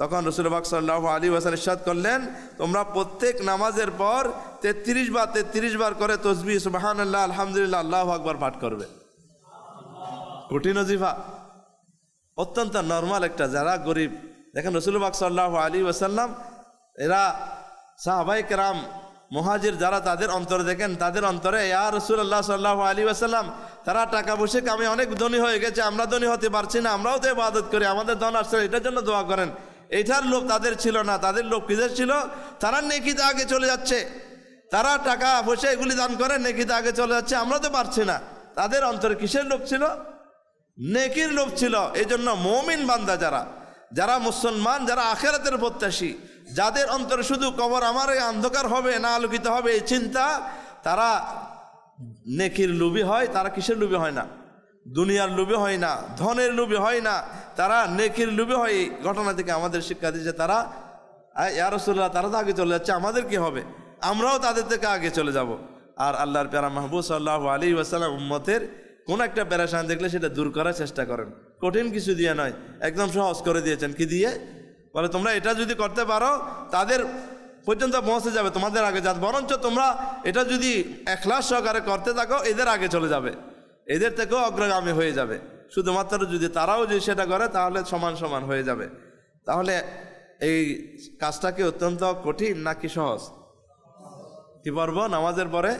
[SPEAKER 3] তখন রসুলবাক সাল্লাহ আলী ওয়াসাল ইসাদ করলেন তোমরা প্রত্যেক নামাজের পর তেত্রিশ বার তেত্রিশ বার করে তসবি সুবাহান আল্লাহ আলহামদুলিল্লাহ আল্লাহ আকবর পাঠ করবে কঠিন অজিফা অত্যন্ত নর্মাল একটা যারা গরিব দেখেন রসুলবাক সাল্লাহ আলী ওয়াসাল্লাম এরা সাহাবাই কেরাম মহাজির যারা তাদের অন্তরে দেখেন তাদের অন্তরে ইয়া রসুল্লাহ সাল্লাহ আলী আসাল্লাম তারা টাকা পয়সা কামে অনেক ধনী হয়ে গেছে আমরা ধনী হতে পারছি না আমরাও তো ইবাদত করি আমাদের ধন আসছে এটার জন্য দোয়া করেন এইটার লোক তাদের ছিল না তাদের লোক কিদের ছিল তারা নেকিতে আগে চলে যাচ্ছে তারা টাকা পয়সা এগুলি দান করে নেকিতে আগে চলে যাচ্ছে আমরা তো পারছি না তাদের অন্তরে কিসের লোক ছিল নেকির লোক ছিল এই জন্য মৌমিন বান্দা যারা যারা মুসলমান যারা আখেরাতের প্রত্যাশী যাদের অন্তরে শুধু কবর আমার অন্ধকার হবে না আলোকিত হবে এই চিন্তা তারা নেকির লুবি হয় তারা কিসের লুবি হয় না দুনিয়ার লুবি হয় না ধনের লুবি হয় না তারা নেকির লুবি হয় এই ঘটনা থেকে আমাদের শিক্ষা দিয়েছে তারা ইয়ারসুল্লাহ তারা তো আগে চলে যাচ্ছে আমাদের কি হবে আমরাও তাদের থেকে আগে চলে যাব আর আল্লাহর প্যারা মাহবুব সাল্লাহ আলী ওয়াসাল্লাম উম্মতের কোন একটা প্যারাসান দেখলে সেটা দূর করার চেষ্টা করেন কঠিন কিছু দিয়ে নয় একদম সহজ করে দিয়েছেন কি দিয়ে বলে তোমরা এটা যদি করতে পারো তাদের পর্যন্ত পৌঁছে যাবে তোমাদের আগে যা বরঞ্চ তোমরা এটা যদি একলাস সহকারে করতে থাকো এদের আগে চলে যাবে এদের থেকেও অগ্রগামী হয়ে যাবে শুধুমাত্র যদি তারাও যদি সেটা করে তাহলে সমান সমান হয়ে যাবে তাহলে এই কাজটাকে অত্যন্ত কঠিন নাকি সহজ কি পর্ব নামাজের পরে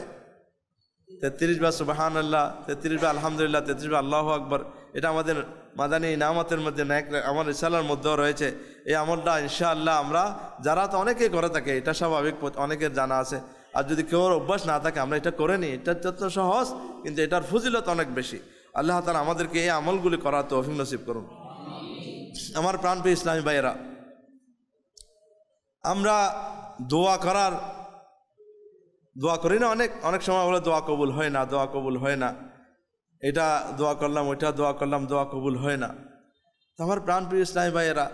[SPEAKER 3] তেত্রিশ বা সুবাহান আল্লাহ তেত্রিশ বা আলহামদুলিল্লাহ তেত্রিশ বা আল্লাহ আকবর এটা আমাদের মাদানি নামাতের মধ্যে আমার ইশালার মধ্যেও রয়েছে এই আমলটা ইনশাআল্লাহ আমরা যারা তো অনেকেই করে থাকে এটা স্বাভাবিক অনেকের জানা আছে আর যদি কেউ অভ্যাস না থাকে আমরা এটা করে নিই এটা যত সহজ কিন্তু এটার ফজিলত অনেক বেশি আল্লাহ তালা আমাদেরকে এই আমলগুলি করার তো নসিব করুন আমার পেয়ে ইসলামী ভাইয়েরা আমরা দোয়া করার দোয়া করি না অনেক অনেক সময় বলে দোয়া কবুল হয় না দোয়া কবুল হয় না এটা দোয়া করলাম ওইটা দোয়া করলাম দোয়া কবুল হয় না আমার প্রাণপ্রিয় ইসলামী ভাইয়েরা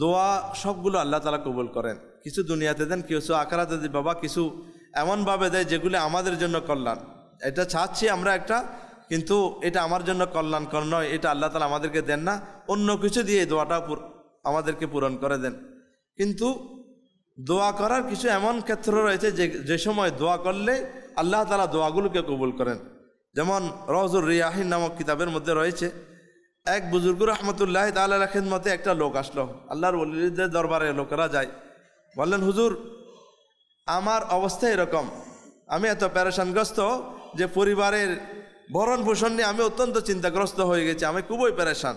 [SPEAKER 3] দোয়া সবগুলো আল্লাহ তালা কবুল করেন কিছু দুনিয়াতে দেন কিছু আকারাতে দেন বাবা কিছু এমনভাবে দেয় যেগুলি আমাদের জন্য কল্যাণ এটা চাচ্ছি আমরা একটা কিন্তু এটা আমার জন্য কল্যাণকর নয় এটা আল্লাহ তালা আমাদেরকে দেন না অন্য কিছু দিয়ে দোয়াটা আমাদেরকে পূরণ করে দেন কিন্তু দোয়া করার কিছু এমন ক্ষেত্র রয়েছে যে যে সময় দোয়া করলে আল্লাহ তালা দোয়াগুলোকে কবুল করেন যেমন রহজুর রিয়াহিন নামক কিতাবের মধ্যে রয়েছে এক বুজুর্গ রহমতুল্লাহ তাল্লাহ মতে একটা লোক আসলো আল্লাহর ওলিদের দরবারে লোকেরা যায় বললেন হুজুর আমার অবস্থা এরকম আমি এত প্যারেশানগ্রস্ত যে পরিবারের ভরণ পোষণ নিয়ে আমি অত্যন্ত চিন্তাগ্রস্ত হয়ে গেছি আমি খুবই প্যারেশান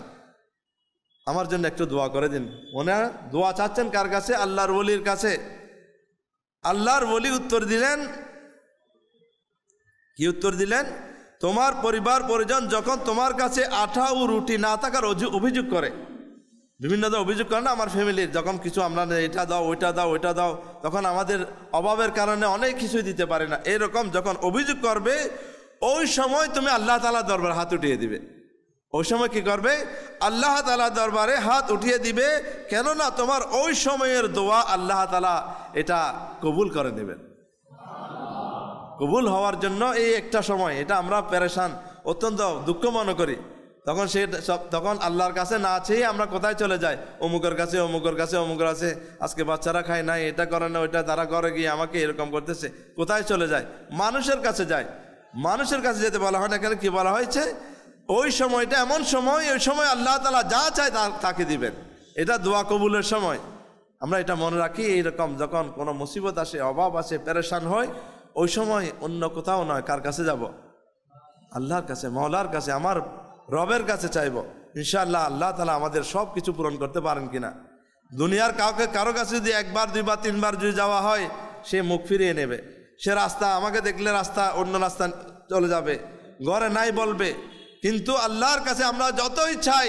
[SPEAKER 3] আমার জন্য একটু দোয়া করে দিন ওনার দোয়া চাচ্ছেন কার কাছে আল্লাহর ওলির কাছে আল্লাহর ওলি উত্তর দিলেন কি উত্তর দিলেন তোমার পরিবার পরিজন যখন তোমার কাছে আঠা ও রুটি না থাকার অভিযোগ করে বিভিন্ন তো অভিযোগ করে না আমার ফ্যামিলির যখন কিছু আমরা এটা দাও ওইটা দাও ওইটা দাও তখন আমাদের অভাবের কারণে অনেক কিছুই দিতে পারে না এরকম যখন অভিযোগ করবে ওই সময় তুমি আল্লাহ তালা দরবার হাত উঠিয়ে দিবে ওই সময় কি করবে আল্লাহ তালা দরবারে হাত উঠিয়ে দিবে কেননা তোমার ওই সময়ের দোয়া আল্লাহ তালা এটা কবুল করে নেবেন কবুল হওয়ার জন্য এই একটা সময় এটা আমরা প্যারেশান অত্যন্ত দুঃখ মনে করি তখন সে তখন আল্লাহর কাছে না আছেই আমরা কোথায় চলে যাই অমুকের কাছে অমুকের কাছে অমুকের কাছে আজকে বাচ্চারা খায় না এটা করে না ওইটা তারা করে গিয়ে আমাকে এরকম করতেছে কোথায় চলে যায় মানুষের কাছে যায় মানুষের কাছে যেতে বলা হয় না কেন কী বলা হয়েছে ওই সময়টা এমন সময় ওই সময় আল্লাহ তালা যা চায় তা তাকে দিবেন এটা দোয়া কবুলের সময় আমরা এটা মনে রাখি এইরকম যখন কোনো মুসিবত আসে অভাব আসে প্যারেশান হয় ওই সময় অন্য কোথাও নয় কার কাছে যাব আল্লাহর কাছে মৌলার কাছে আমার রবের কাছে চাইব ইনশাআল্লাহ আল্লাহ তালা আমাদের সব কিছু পূরণ করতে পারেন কিনা দুনিয়ার কাউকে কারো কাছে যদি একবার দুইবার তিনবার যদি যাওয়া হয় সে মুখ ফিরিয়ে নেবে সে রাস্তা আমাকে দেখলে রাস্তা অন্য রাস্তা চলে যাবে ঘরে নাই বলবে কিন্তু আল্লাহর কাছে আমরা যতই চাই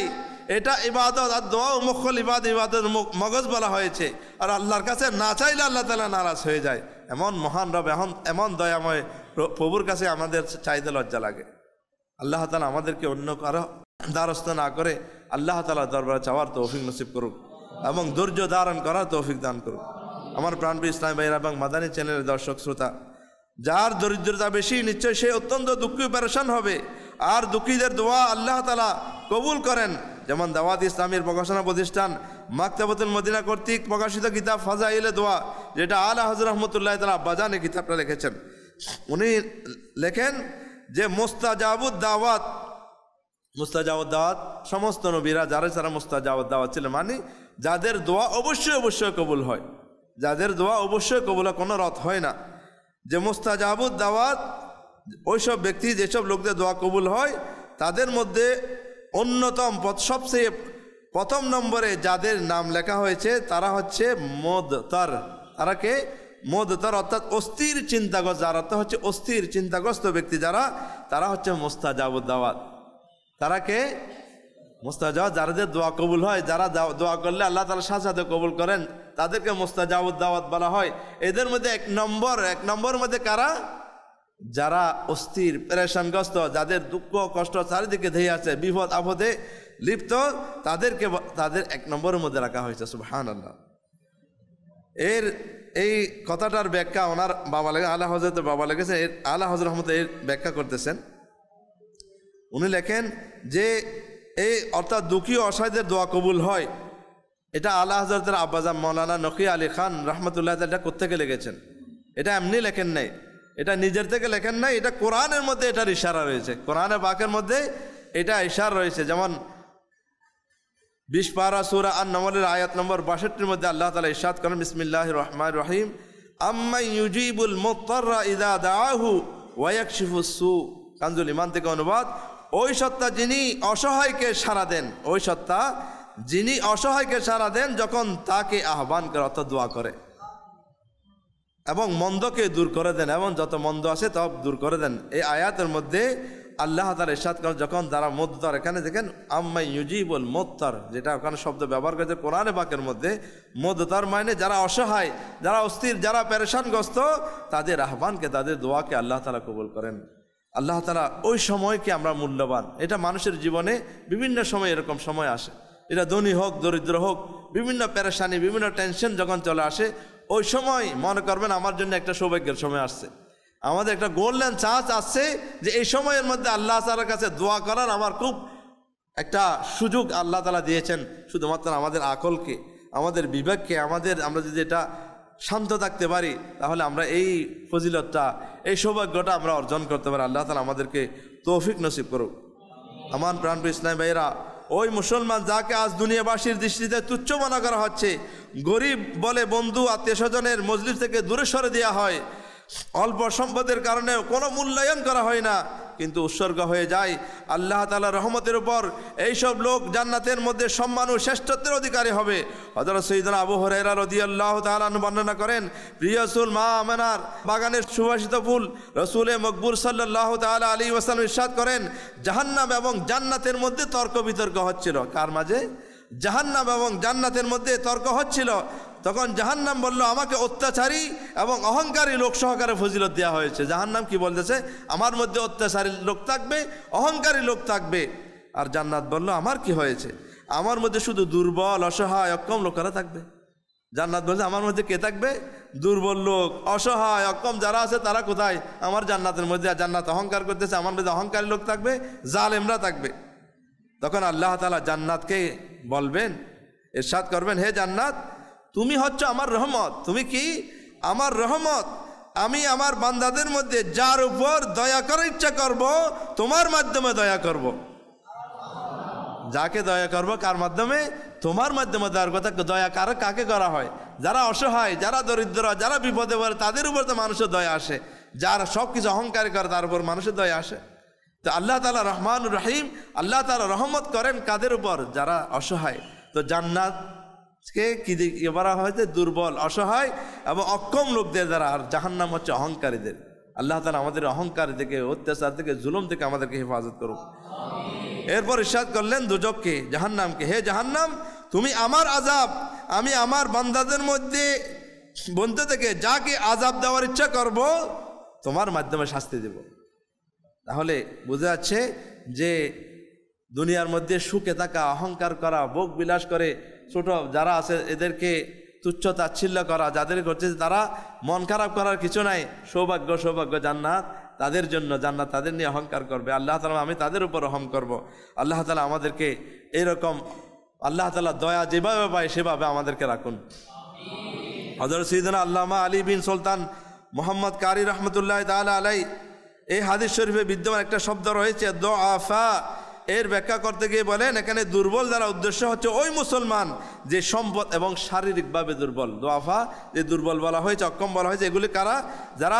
[SPEAKER 3] এটা ইবাদত আর দোয়া মুখল ইবাদ ইবাদত মগজ বলা হয়েছে আর আল্লাহর কাছে না চাইলে আল্লাহ তালা নারাজ হয়ে যায় এমন মহান রব এখন এমন দয়াময় প্রভুর কাছে আমাদের চাইতে লজ্জা লাগে আল্লাহ তালা আমাদেরকে অন্য কারো দ্বারস্থ না করে আল্লাহ তালা দরবার চাওয়ার তৌফিক নসিব করুক এবং ধৈর্য ধারণ করার তৌফিক দান করুক আমার প্রাণপ্রিয় ইসলাম ভাইরা এবং মাদানী চ্যানেলের দর্শক শ্রোতা যার দরিদ্রতা বেশি নিশ্চয় সে অত্যন্ত দুঃখী পারেশান হবে আর দুঃখীদের দোয়া আল্লাহ তালা কবুল করেন যেমন দাওয়াত ইসলামের প্রকাশনা প্রতিষ্ঠান মাকতাবতুল মদিনা কর্তৃক প্রকাশিত কিতাব ফাজা ইলে দোয়া যেটা আলা হজর রহমতুল্লাহ তালা আব্বাজান এই কিতাবটা লিখেছেন উনি লেখেন যে মোস্তাজাবুদ দাওয়াত মুস্তাজাউদ দাওয়াত সমস্ত নবীরা যারা যারা মুস্তাজাউদ দাওয়াত ছিলেন মানে যাদের দোয়া অবশ্যই অবশ্যই কবুল হয় যাদের দোয়া অবশ্যই কবুল কোনো রথ হয় না যে মুস্তাজাবুদ দাওয়াত ওইসব ব্যক্তি যেসব লোকদের দোয়া কবুল হয় তাদের মধ্যে অন্যতম সবচেয়ে প্রথম নম্বরে যাদের নাম লেখা হয়েছে তারা হচ্ছে মোদতর তারা কে মোদতর অর্থাৎ অস্থির চিন্তাগ্রস্ত যারা অর্থাৎ হচ্ছে অস্থির চিন্তাগ্রস্ত ব্যক্তি যারা তারা হচ্ছে মোস্তাজাবুদ্দাওয়াত তারা কে মোস্তাজাওয়াত যাদের দোয়া কবুল হয় যারা দোয়া করলে আল্লাহ তালা সাথে কবুল করেন তাদেরকে মোস্তাজাবুদ্দাওয়াত বলা হয় এদের মধ্যে এক নম্বর এক নম্বর মধ্যে কারা যারা অস্থির প্রেশানগ্রস্ত যাদের দুঃখ কষ্ট চারিদিকে ধেয়ে আছে বিপদ আপদে লিপ্ত তাদেরকে তাদের এক নম্বরের মধ্যে রাখা হয়েছে সুহান আল্লাহ এর এই কথাটার ব্যাখ্যা ওনার বাবা লেগে আল্লাহ হজরতের বাবা লেগেছে এর আল্লাহ হজর রহমত এর ব্যাখ্যা করতেছেন উনি লেখেন যে এই অর্থাৎ দুঃখী অসহায়দের দোয়া কবুল হয় এটা আল্লাহ হজরতের আব্বাজা মৌলানা নকি আলী খান রহমতুল্লাহ এটা কোথেকে লেগেছেন এটা এমনি লেখেন নাই এটা নিজের থেকে লেখেন নাই এটা কোরআনের মধ্যে এটার ইশারা রয়েছে কোরআনের বাকের মধ্যে এটা ইশারা রয়েছে যেমন বিশ পারা সুরা আর নমলের আয়াত নম্বর বাষট্টির মধ্যে আল্লাহ তালা ইশাদ করেন বিসমিল্লাহ রহমান রহিম আম্মা ইউজিবুল মোত্তররা ইদা দাহু ওয়াকশিফুসু কাঞ্জুল ইমান থেকে অনুবাদ ওই সত্তা যিনি অসহায়কে সারা দেন ওই সত্তা যিনি অসহায়কে সারা দেন যখন তাকে আহ্বান করে অর্থাৎ দোয়া করে এবং মন্দকে দূর করে দেন এবং যত মন্দ আছে তত দূর করে দেন এই আয়াতের মধ্যে আল্লাহ তার ইসাদ করেন যখন তারা মদ্দার এখানে দেখেন আম্মাই ইউজিবুল মোদ্দার যেটা ওখানে শব্দ ব্যবহার করেছে কোরআনে বাকের মধ্যে মদ্দার মানে যারা অসহায় যারা অস্থির যারা প্যারেশানগ্রস্ত তাদের আহ্বানকে তাদের দোয়াকে আল্লাহ তালা কবুল করেন আল্লাহ তালা ওই সময়কে আমরা মূল্যবান এটা মানুষের জীবনে বিভিন্ন সময় এরকম সময় আসে এটা ধনী হোক দরিদ্র হোক বিভিন্ন প্যারেশানি বিভিন্ন টেনশন যখন চলে আসে ওই সময় মনে করবেন আমার জন্য একটা সৌভাগ্যের সময় আসছে আমাদের একটা গোল্ডেন চান্স আসছে যে এই সময়ের মধ্যে আল্লাহ তালার কাছে দোয়া করার আমার খুব একটা সুযোগ আল্লাহ তালা দিয়েছেন শুধুমাত্র আমাদের আকলকে আমাদের বিবেককে আমাদের আমরা যদি এটা শান্ত থাকতে পারি তাহলে আমরা এই ফজিলতটা এই সৌভাগ্যটা আমরা অর্জন করতে পারি আল্লাহ তালা আমাদেরকে তৌফিক নসিব করুক আমার প্রাণপ্রিয় ইসলাম ভাইয়েরা ওই মুসলমান যাকে আজ দুনিয়াবাসীর দৃষ্টিতে তুচ্ছ মনে করা হচ্ছে গরিব বলে বন্ধু আত্মীয় স্বজনের মজলিস থেকে দূরে সরে দেওয়া হয় অল্প সম্পদের কারণে কোনো মূল্যায়ন করা হয় না কিন্তু উৎসর্গ হয়ে যায় আল্লাহ তালা রহমতের উপর এইসব লোক জান্নাতের মধ্যে সম্মান ও শ্রেষ্ঠত্বের অধিকারী হবে হজরত সৈদান আবু হরাইরা রদি আল্লাহ তালান বর্ণনা করেন প্রিয়সুল মা আমেনার বাগানের সুভাষিত ফুল রসুল মকবুর সাল্লাহ তালা আলী ওসালাম ইসাদ করেন জাহান্নাম এবং জান্নাতের মধ্যে তর্ক বিতর্ক হচ্ছিল কার মাঝে জাহান্নাম এবং জান্নাতের মধ্যে তর্ক হচ্ছিল তখন জাহান্নাম বলল আমাকে অত্যাচারী এবং অহংকারী লোক সহকারে ফজিলত দেওয়া হয়েছে জাহান্নাম কি বলতেছে আমার মধ্যে অত্যাচারী লোক থাকবে অহংকারী লোক থাকবে আর জান্নাত বলল আমার কি হয়েছে আমার মধ্যে শুধু দুর্বল অসহায় অক্ষম লোকেরা থাকবে জান্নাত বলছে আমার মধ্যে কে থাকবে দুর্বল লোক অসহায় অক্ষম যারা আছে তারা কোথায় আমার জান্নাতের মধ্যে আর জান্নাত অহংকার করতেছে আমার মধ্যে অহংকারী লোক থাকবে জালেমরা থাকবে তখন আল্লাহ তালা জান্নাতকে বলবেন এরশাদ করবেন হে জান্নাত তুমি হচ্ছ আমার রহমত তুমি কি আমার রহমত আমি আমার বান্দাদের মধ্যে যার উপর দয়া করার ইচ্ছা করব তোমার মাধ্যমে দয়া করব। যাকে দয়া করব কার মাধ্যমে তোমার মাধ্যমে দয়ার কথা দয়া কার কাকে করা হয় যারা অসহায় যারা দরিদ্র যারা বিপদে পড়ে তাদের উপর তো মানুষের দয়া আসে যারা সব কিছু অহংকার করে তার উপর মানুষের দয়া আসে তো আল্লাহ তালা রহমান রাহিম আল্লাহ তালা রহমত করেন কাদের উপর যারা অসহায় তো জান্নাত কে কি ইয়ে বলা হয়েছে দুর্বল অসহায় এবং অক্ষম লোকদের দ্বারা আর জাহান্নাম হচ্ছে অহংকারীদের আল্লাহ তালা আমাদের অহংকার থেকে অত্যাচার থেকে জুলুম থেকে আমাদেরকে হেফাজত করুক এরপর ইসাদ করলেন দুজককে নামকে হে জাহান্নাম তুমি আমার আজাব আমি আমার বান্দাদের মধ্যে বন্ধু থেকে যাকে আজাব দেওয়ার ইচ্ছা করব তোমার মাধ্যমে শাস্তি দেব তাহলে বোঝা যাচ্ছে যে দুনিয়ার মধ্যে সুখে থাকা অহংকার করা ভোগ বিলাস করে ছোট যারা আছে এদেরকে তুচ্ছ তাচ্ছিল্য করা যাদের করছে তারা মন খারাপ করার কিছু নাই সৌভাগ্য সৌভাগ্য জান্নাত তাদের জন্য জান্নাত তাদের নিয়ে অহংকার করবে আল্লাহ তালা আমি তাদের উপর অহম করব। আল্লাহ তালা আমাদেরকে এরকম আল্লাহ তালা দয়া যেভাবে পায় সেভাবে আমাদেরকে রাখুন হজর সৈদনা আল্লামা আলী বিন সুলতান মোহাম্মদ কারি রহমতুল্লাহ তালা আলাই এই হাদিস শরীফে বিদ্যমান একটা শব্দ রয়েছে দো আফা এর ব্যাখ্যা করতে গিয়ে বলেন এখানে দুর্বল দ্বারা উদ্দেশ্য হচ্ছে ওই মুসলমান যে সম্পদ এবং শারীরিকভাবে দুর্বল দোয়াফা যে দুর্বল বলা হয়েছে অক্ষম বলা হয়েছে এগুলি কারা যারা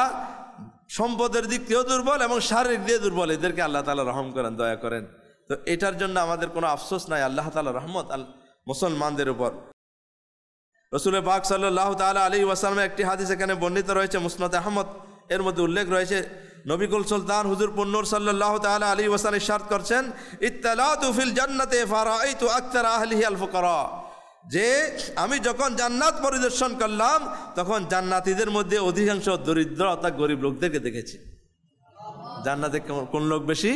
[SPEAKER 3] সম্পদের দিক দিয়েও দুর্বল এবং শারীরিক দিয়ে দুর্বল এদেরকে আল্লাহ তালা রহম করেন দয়া করেন তো এটার জন্য আমাদের কোনো আফসোস নাই আল্লাহ তালা রহমত আল মুসলমানদের উপর রসুল বাক সাল্লাহ তালা আলী ওয়াসালামের একটি হাদিস এখানে বর্ণিত রয়েছে মুসনাত আহমদ এর মধ্যে উল্লেখ রয়েছে নবিকুল সুলতান হুজুর পুনর সাল্লাহ তালা আলী ওসান ইশার করছেন তুফিল জান্নাতে তু আক্তার আহলি আল কর যে আমি যখন জান্নাত পরিদর্শন করলাম তখন জান্নাতিদের মধ্যে অধিকাংশ দরিদ্র অর্থাৎ গরিব লোকদেরকে দেখেছি জান্নাতে কোন লোক বেশি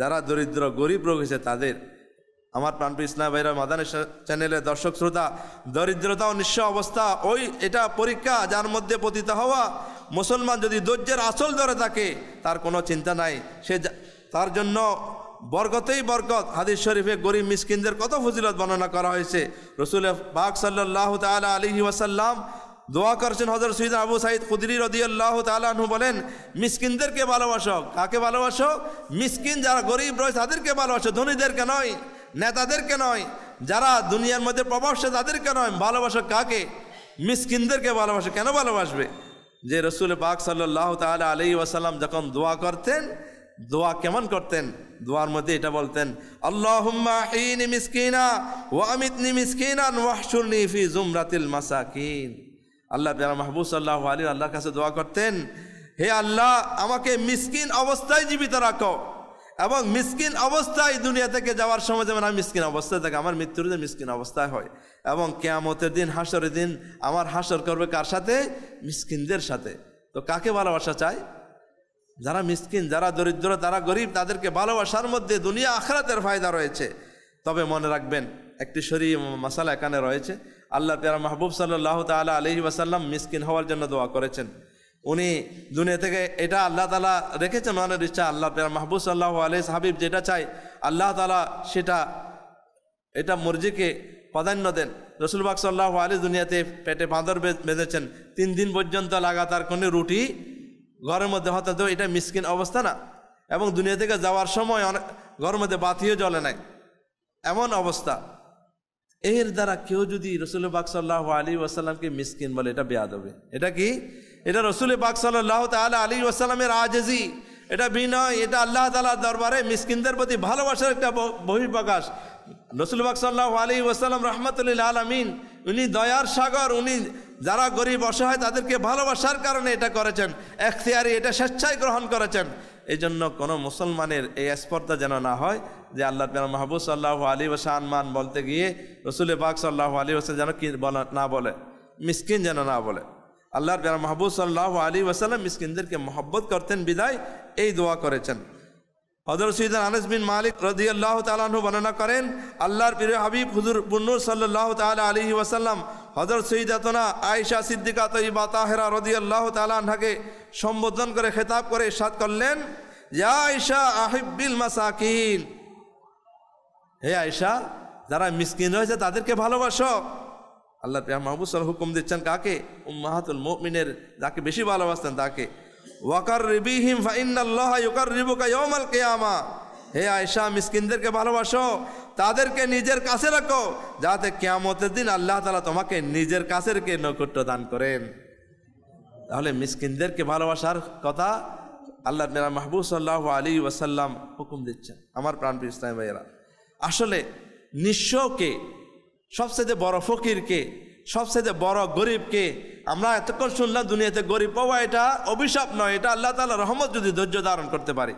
[SPEAKER 3] যারা দরিদ্র গরিব লোক হয়েছে তাদের আমার প্রাণপ্রী ইসলাম ভাইরা মাদানের চ্যানেলের দর্শক শ্রোতা দরিদ্রতা ও নিঃস্ব অবস্থা ওই এটা পরীক্ষা যার মধ্যে পতিত হওয়া মুসলমান যদি ধৈর্যের আসল ধরে থাকে তার কোনো চিন্তা নাই সে তার জন্য বরগতেই বরকত হাদিস শরীফে গরিব মিসকিনদের কত ফজিলত বর্ণনা করা হয়েছে রসুল বাক সাল্লাহ তালা আলহি ওয়াসাল্লাম দোয়া করছেন হজর সৈদ আবু সাইদ খুদরি রদিয়াল্লাহ তালু বলেন মিসকিনদেরকে ভালোবাসো কাকে ভালোবাসো মিসকিন যারা গরিব রয়েছে তাদেরকে ভালোবাসো ধনীদেরকে নয় নেতাদেরকে নয় যারা দুনিয়ার মধ্যে প্রভাবশালী তাদেরকে নয় ভালোবাসো কাকে মিসকিনদেরকে ভালোবাসো কেন ভালোবাসবে যে রসুল পাক সাল্লাহ তাল আলী ওয়াসাল্লাম যখন দোয়া করতেন দোয়া কেমন করতেন দোয়ার মধ্যে এটা বলতেন আল্লাহনি মাসাকিন আল্লাহ মাহবুব সাল্লাহ আলী আল্লাহর কাছে দোয়া করতেন হে আল্লাহ আমাকে মিসকিন অবস্থায় জীবিত রাখো এবং মিসকিন অবস্থায় দুনিয়া থেকে যাওয়ার সময় যেমন আমি মিসকিন অবস্থায় থাকে আমার মৃত্যুর দিন মিসকিন অবস্থায় হয় এবং কেয়ামতের দিন হাসরের দিন আমার হাসর করবে কার সাথে মিসকিনদের সাথে তো কাকে ভালোবাসা চায় যারা মিসকিন যারা দরিদ্র তারা গরিব তাদেরকে ভালোবাসার মধ্যে দুনিয়া আখরাতের ফায়দা রয়েছে তবে মনে রাখবেন একটি শরীর মশালা এখানে রয়েছে আল্লাহ তেরা মাহবুব সাল্লাহ তাল আলহি ওয়াসাল্লাম মিসকিন হওয়ার জন্য দোয়া করেছেন উনি দুনিয়া থেকে এটা আল্লাহ তালা রেখেছেন মানের ইচ্ছা আল্লাহ মাহবুব সাল্লাহ আলহ হাবিব যেটা চাই আল্লাহ তালা সেটা এটা মর্জিকে প্রাধান্য দেন রসুলবাগ সাল্লাহ আলী দুনিয়াতে পেটে বাঁদর বেঁধেছেন তিন দিন পর্যন্ত লাগাতার কোনো রুটি ঘরের মধ্যে হতে তো এটা মিসকিন অবস্থা না এবং দুনিয়া থেকে যাওয়ার সময় অনেক ঘরের মধ্যে বাতিও জ্বলে নাই এমন অবস্থা এর দ্বারা কেউ যদি রসুলবাগ সাল্লাহ আলী ওয়াসাল্লামকে মিসকিন বলে এটা বেয়াদ হবে এটা কি এটা রসুল পাক সাল্লাহ তাল আলী ওয়াসালামের আজেজি এটা বিনয় এটা আল্লাহ তালার দরবারে মিসকিনদের প্রতি ভালোবাসার একটা বহিঃপ্রকাশ বাক সাল্লাহ আলী ওসালাম রহমতুল্লাহ আলমিন উনি দয়ার সাগর উনি যারা গরিব অসহায় তাদেরকে ভালোবাসার কারণে এটা করেছেন এখতিয়ারি এটা স্বেচ্ছায় গ্রহণ করেছেন এই জন্য কোনো মুসলমানের এই স্পর্ধা যেন না হয় যে আল্লাহ মাহবুব সাল্লাহ আলী ওসানমান বলতে গিয়ে রসুল বাক সাল্লাহ আলী ওসান যেন কি বলা না বলে মিসকিন যেন না বলে আল্লাহর যারা মাহবুব সাল্লাহ আলী ওয়াসাল্লাম মিসকিনদেরকে মহব্বত করতেন বিদায় এই দোয়া করেছেন হজর সৈদান আনস বিন মালিক রদি আল্লাহ তালু বর্ণনা করেন আল্লাহর প্রিয় হাবিব হুজুর বুনুর সাল্লাহ তালা আলী ওয়াসাল্লাম হজরত সৈদাতনা আয়সা সিদ্দিকা তৈবা তাহেরা রদি আল্লাহ তালাহাকে সম্বোধন করে খেতাব করে সাত করলেন আয়সা আহিবিল মাসাকিল হে আয়সা যারা মিসকিন রয়েছে তাদেরকে ভালোবাসো আল্লাহ প্রিয়া মাহবুব সাল হুকুম দিচ্ছেন কাকে উম্মাহাতুল মুমিনের যাকে বেশি ভালোবাসতেন তাকে ওয়াকার রিবিহিম ফাইন্নাল্লাহ ইউকার রিবুকা ইয়ামাল কেয়ামা হে আয়েশা মিসকিনদেরকে ভালোবাসো তাদেরকে নিজের কাছে রাখো যাতে কেয়ামতের দিন আল্লাহ তালা তোমাকে নিজের কাছের কে নৈকট্য দান করেন তাহলে মিসকিনদেরকে ভালোবাসার কথা আল্লাহ মেরা মাহবুব সাল্লাহ আলী ওয়াসাল্লাম হুকুম দিচ্ছেন আমার প্রাণ ইসলাম ভাইয়েরা আসলে নিঃস্বকে সবচেয়ে বড় ফকিরকে সবচেয়ে বড় গরিবকে আমরা এতক্ষণ শুনলাম দুনিয়াতে গরিব পাওয়া এটা অভিশাপ নয় এটা আল্লাহ তালা রহমত যদি ধৈর্য ধারণ করতে পারি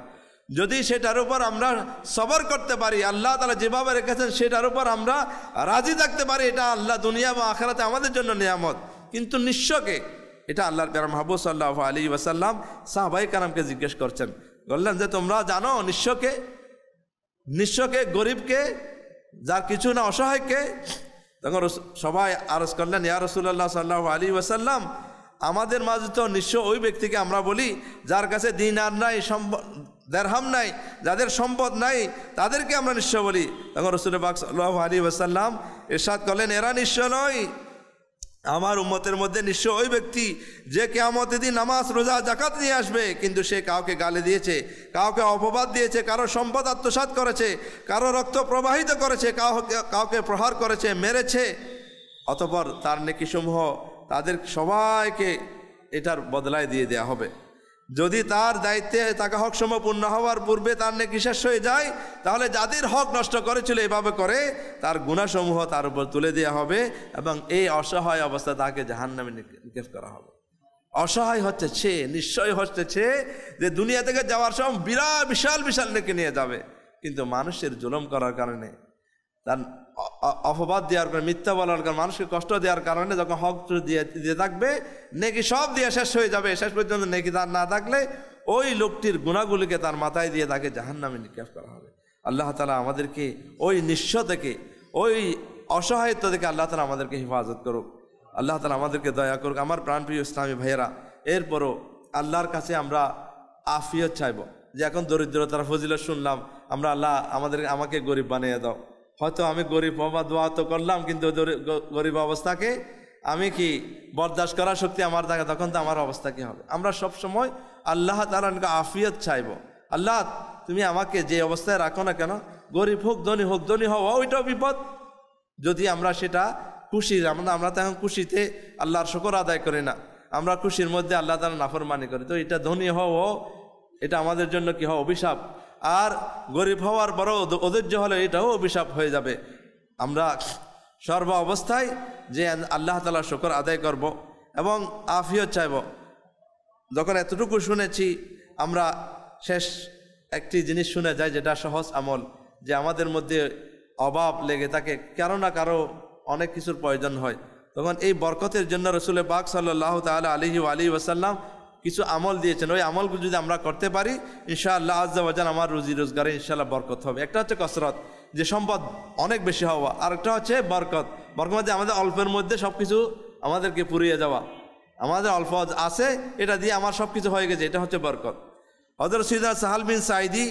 [SPEAKER 3] যদি সেটার উপর আমরা সবর করতে পারি আল্লাহ তালা যেভাবে রেখেছেন সেটার উপর আমরা রাজি থাকতে পারি এটা আল্লাহ দুনিয়া বা আখেরাতে আমাদের জন্য নিয়ামত কিন্তু নিঃস্বকে এটা আল্লাহর প্যারা মাহবুব সাল্লাহ আলী ওয়াসাল্লাম সাহবাই কালামকে জিজ্ঞেস করছেন বললেন যে তোমরা জানো নিঃস্বকে নিঃস্বকে গরিবকে যার কিছু না অসহায়কে তখন সবাই আরজ করলেন ইয়া রসুল্লাহ সাল্লাহ আলী ওয়াসাল্লাম আমাদের মাঝে তো নিঃস্ব ওই ব্যক্তিকে আমরা বলি যার কাছে দিন আর নাই সম্পদ দেড়হাম নাই যাদের সম্পদ নাই তাদেরকে আমরা নিঃস্ব বলি তখন রসুল বাক সাল্লাহ আলী ওয়াসাল্লাম এরশাদ করলেন এরা নিশ্চয় নয় আমার উম্মতের মধ্যে নিশ্চয় ওই ব্যক্তি যে কেয়ামতের দিন নামাজ রোজা জাকাত নিয়ে আসবে কিন্তু সে কাউকে গালে দিয়েছে কাউকে অপবাদ দিয়েছে কারো সম্পদ আত্মসাত করেছে কারো রক্ত প্রবাহিত করেছে কাউকে কাউকে প্রহার করেছে মেরেছে অতপর তার নেকিসমূহ তাদের সবাইকে এটার বদলায় দিয়ে দেয়া হবে যদি তার দায়িত্বে তাকে হক সময় হওয়ার পূর্বে তার নেকি শেষ হয়ে যায় তাহলে যাদের হক নষ্ট করেছিল এভাবে করে তার গুণাসমূহ তার উপর তুলে দেওয়া হবে এবং এই অসহায় অবস্থা তাকে জাহান নামে নিক্ষেপ করা হবে অসহায় হচ্ছে সে নিশ্চয় হচ্ছে সে যে দুনিয়া থেকে যাওয়ার সময় বিরাট বিশাল বিশাল নেকে নিয়ে যাবে কিন্তু মানুষের জুলম করার কারণে তার অপবাদ দেওয়ার কারণে মিথ্যা বলার কারণে মানুষকে কষ্ট দেওয়ার কারণে যখন হক দিয়ে দিয়ে থাকবে নেকি সব দিয়ে শেষ হয়ে যাবে শেষ পর্যন্ত নেকি তার না থাকলে ওই লোকটির গুণাগুলিকে তার মাথায় দিয়ে তাকে জাহান নামে নিক্ষেপ করা হবে আল্লাহ তালা আমাদেরকে ওই নিঃস্ব থেকে ওই অসহায়ত্ব থেকে আল্লাহ তালা আমাদেরকে হেফাজত করুক আল্লাহ তালা আমাদেরকে দয়া করুক আমার প্রাণপ্রিয় ইসলামী ভাইয়েরা এরপরও আল্লাহর কাছে আমরা আফিয়ত চাইব যে এখন দরিদ্রতার ফজিলত শুনলাম আমরা আল্লাহ আমাদের আমাকে গরিব বানিয়ে দাও হয়তো আমি গরিব বাবা দোয়া তো করলাম কিন্তু গরিব অবস্থাকে আমি কি বরদাস্ত করার শক্তি আমার থাকে তখন তো আমার অবস্থা কী হবে আমরা সব সময় আল্লাহ তালাকে আফিয়ত চাইব আল্লাহ তুমি আমাকে যে অবস্থায় রাখো না কেন গরিব হোক ধনী হোক ধনী হওয়া ওইটাও বিপদ যদি আমরা সেটা খুশির আমরা আমরা তখন খুশিতে আল্লাহর শকর আদায় করি না আমরা খুশির মধ্যে আল্লাহ তালা নাফরমানি করি তো এটা ধনী হও এটা আমাদের জন্য কি হওয়া অভিশাপ আর গরিব হওয়ার পরও অধৈর্য হলে এটাও অভিশাপ হয়ে যাবে আমরা সর্ব অবস্থায় যে আল্লাহ তালা শকর আদায় করব এবং আফিয়ত চাইব যখন এতটুকু শুনেছি আমরা শেষ একটি জিনিস শুনে যাই যেটা সহজ আমল যে আমাদের মধ্যে অভাব লেগে থাকে কারো না কারো অনেক কিছুর প্রয়োজন হয় তখন এই বরকতের জন্য রসুল বাক সাল্লাহ তাল আলহি আলী ওসাল্লাম কিছু আমল দিয়েছেন ওই আমলগুলো যদি আমরা করতে পারি ইনশাআল্লাহ আজান আমার রুজি রোজগারে ইনশাল্লাহ বরকত হবে একটা হচ্ছে কসরত যে সম্পদ অনেক বেশি হওয়া আরেকটা হচ্ছে বরকত বরকত মধ্যে মানে আমাদের অল্পের মধ্যে সব কিছু আমাদেরকে পুরিয়ে যাওয়া আমাদের অল্প আছে এটা দিয়ে আমার সব কিছু হয়ে গেছে এটা হচ্ছে বরকত হজর সিদা সাহাল বিন সাইদি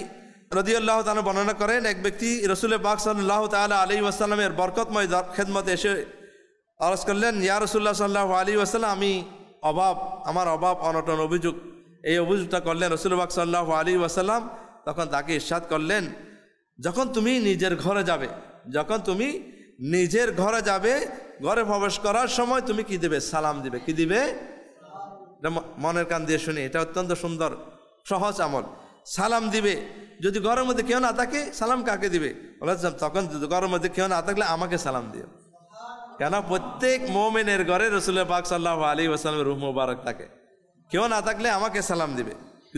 [SPEAKER 3] রদিউল্লাহ তালা বর্ণনা করেন এক ব্যক্তি রসুলের বাক সাল্লাহ তালা আলী ওয়াসালামের বরকতময় খেদমত এসে আলস করলেন ইয়া রসুল্লাহ সাল্লাহ আলী ওয়াসাল্লাম আমি অভাব আমার অভাব অনটন অভিযোগ এই অভিযোগটা করলেন রসুলবাক সাল্লাহ আলী ওয়াসাল্লাম তখন তাকে ইস্বাদ করলেন যখন তুমি নিজের ঘরে যাবে যখন তুমি নিজের ঘরে যাবে ঘরে প্রবেশ করার সময় তুমি কি দেবে সালাম দিবে কি দিবে মনের কান দিয়ে শুনি এটা অত্যন্ত সুন্দর সহজ আমল সালাম দিবে যদি ঘরের মধ্যে কেউ না থাকে সালাম কাকে দিবে বলে তখন ঘরের মধ্যে কেউ না থাকলে আমাকে সালাম দিও কেন প্রত্যেক মোমেনের ঘরে রসুল পাক সাল্লাহ আলী ওসালামের রুহ মুবারক থাকে কেউ না থাকলে আমাকে সালাম দিবে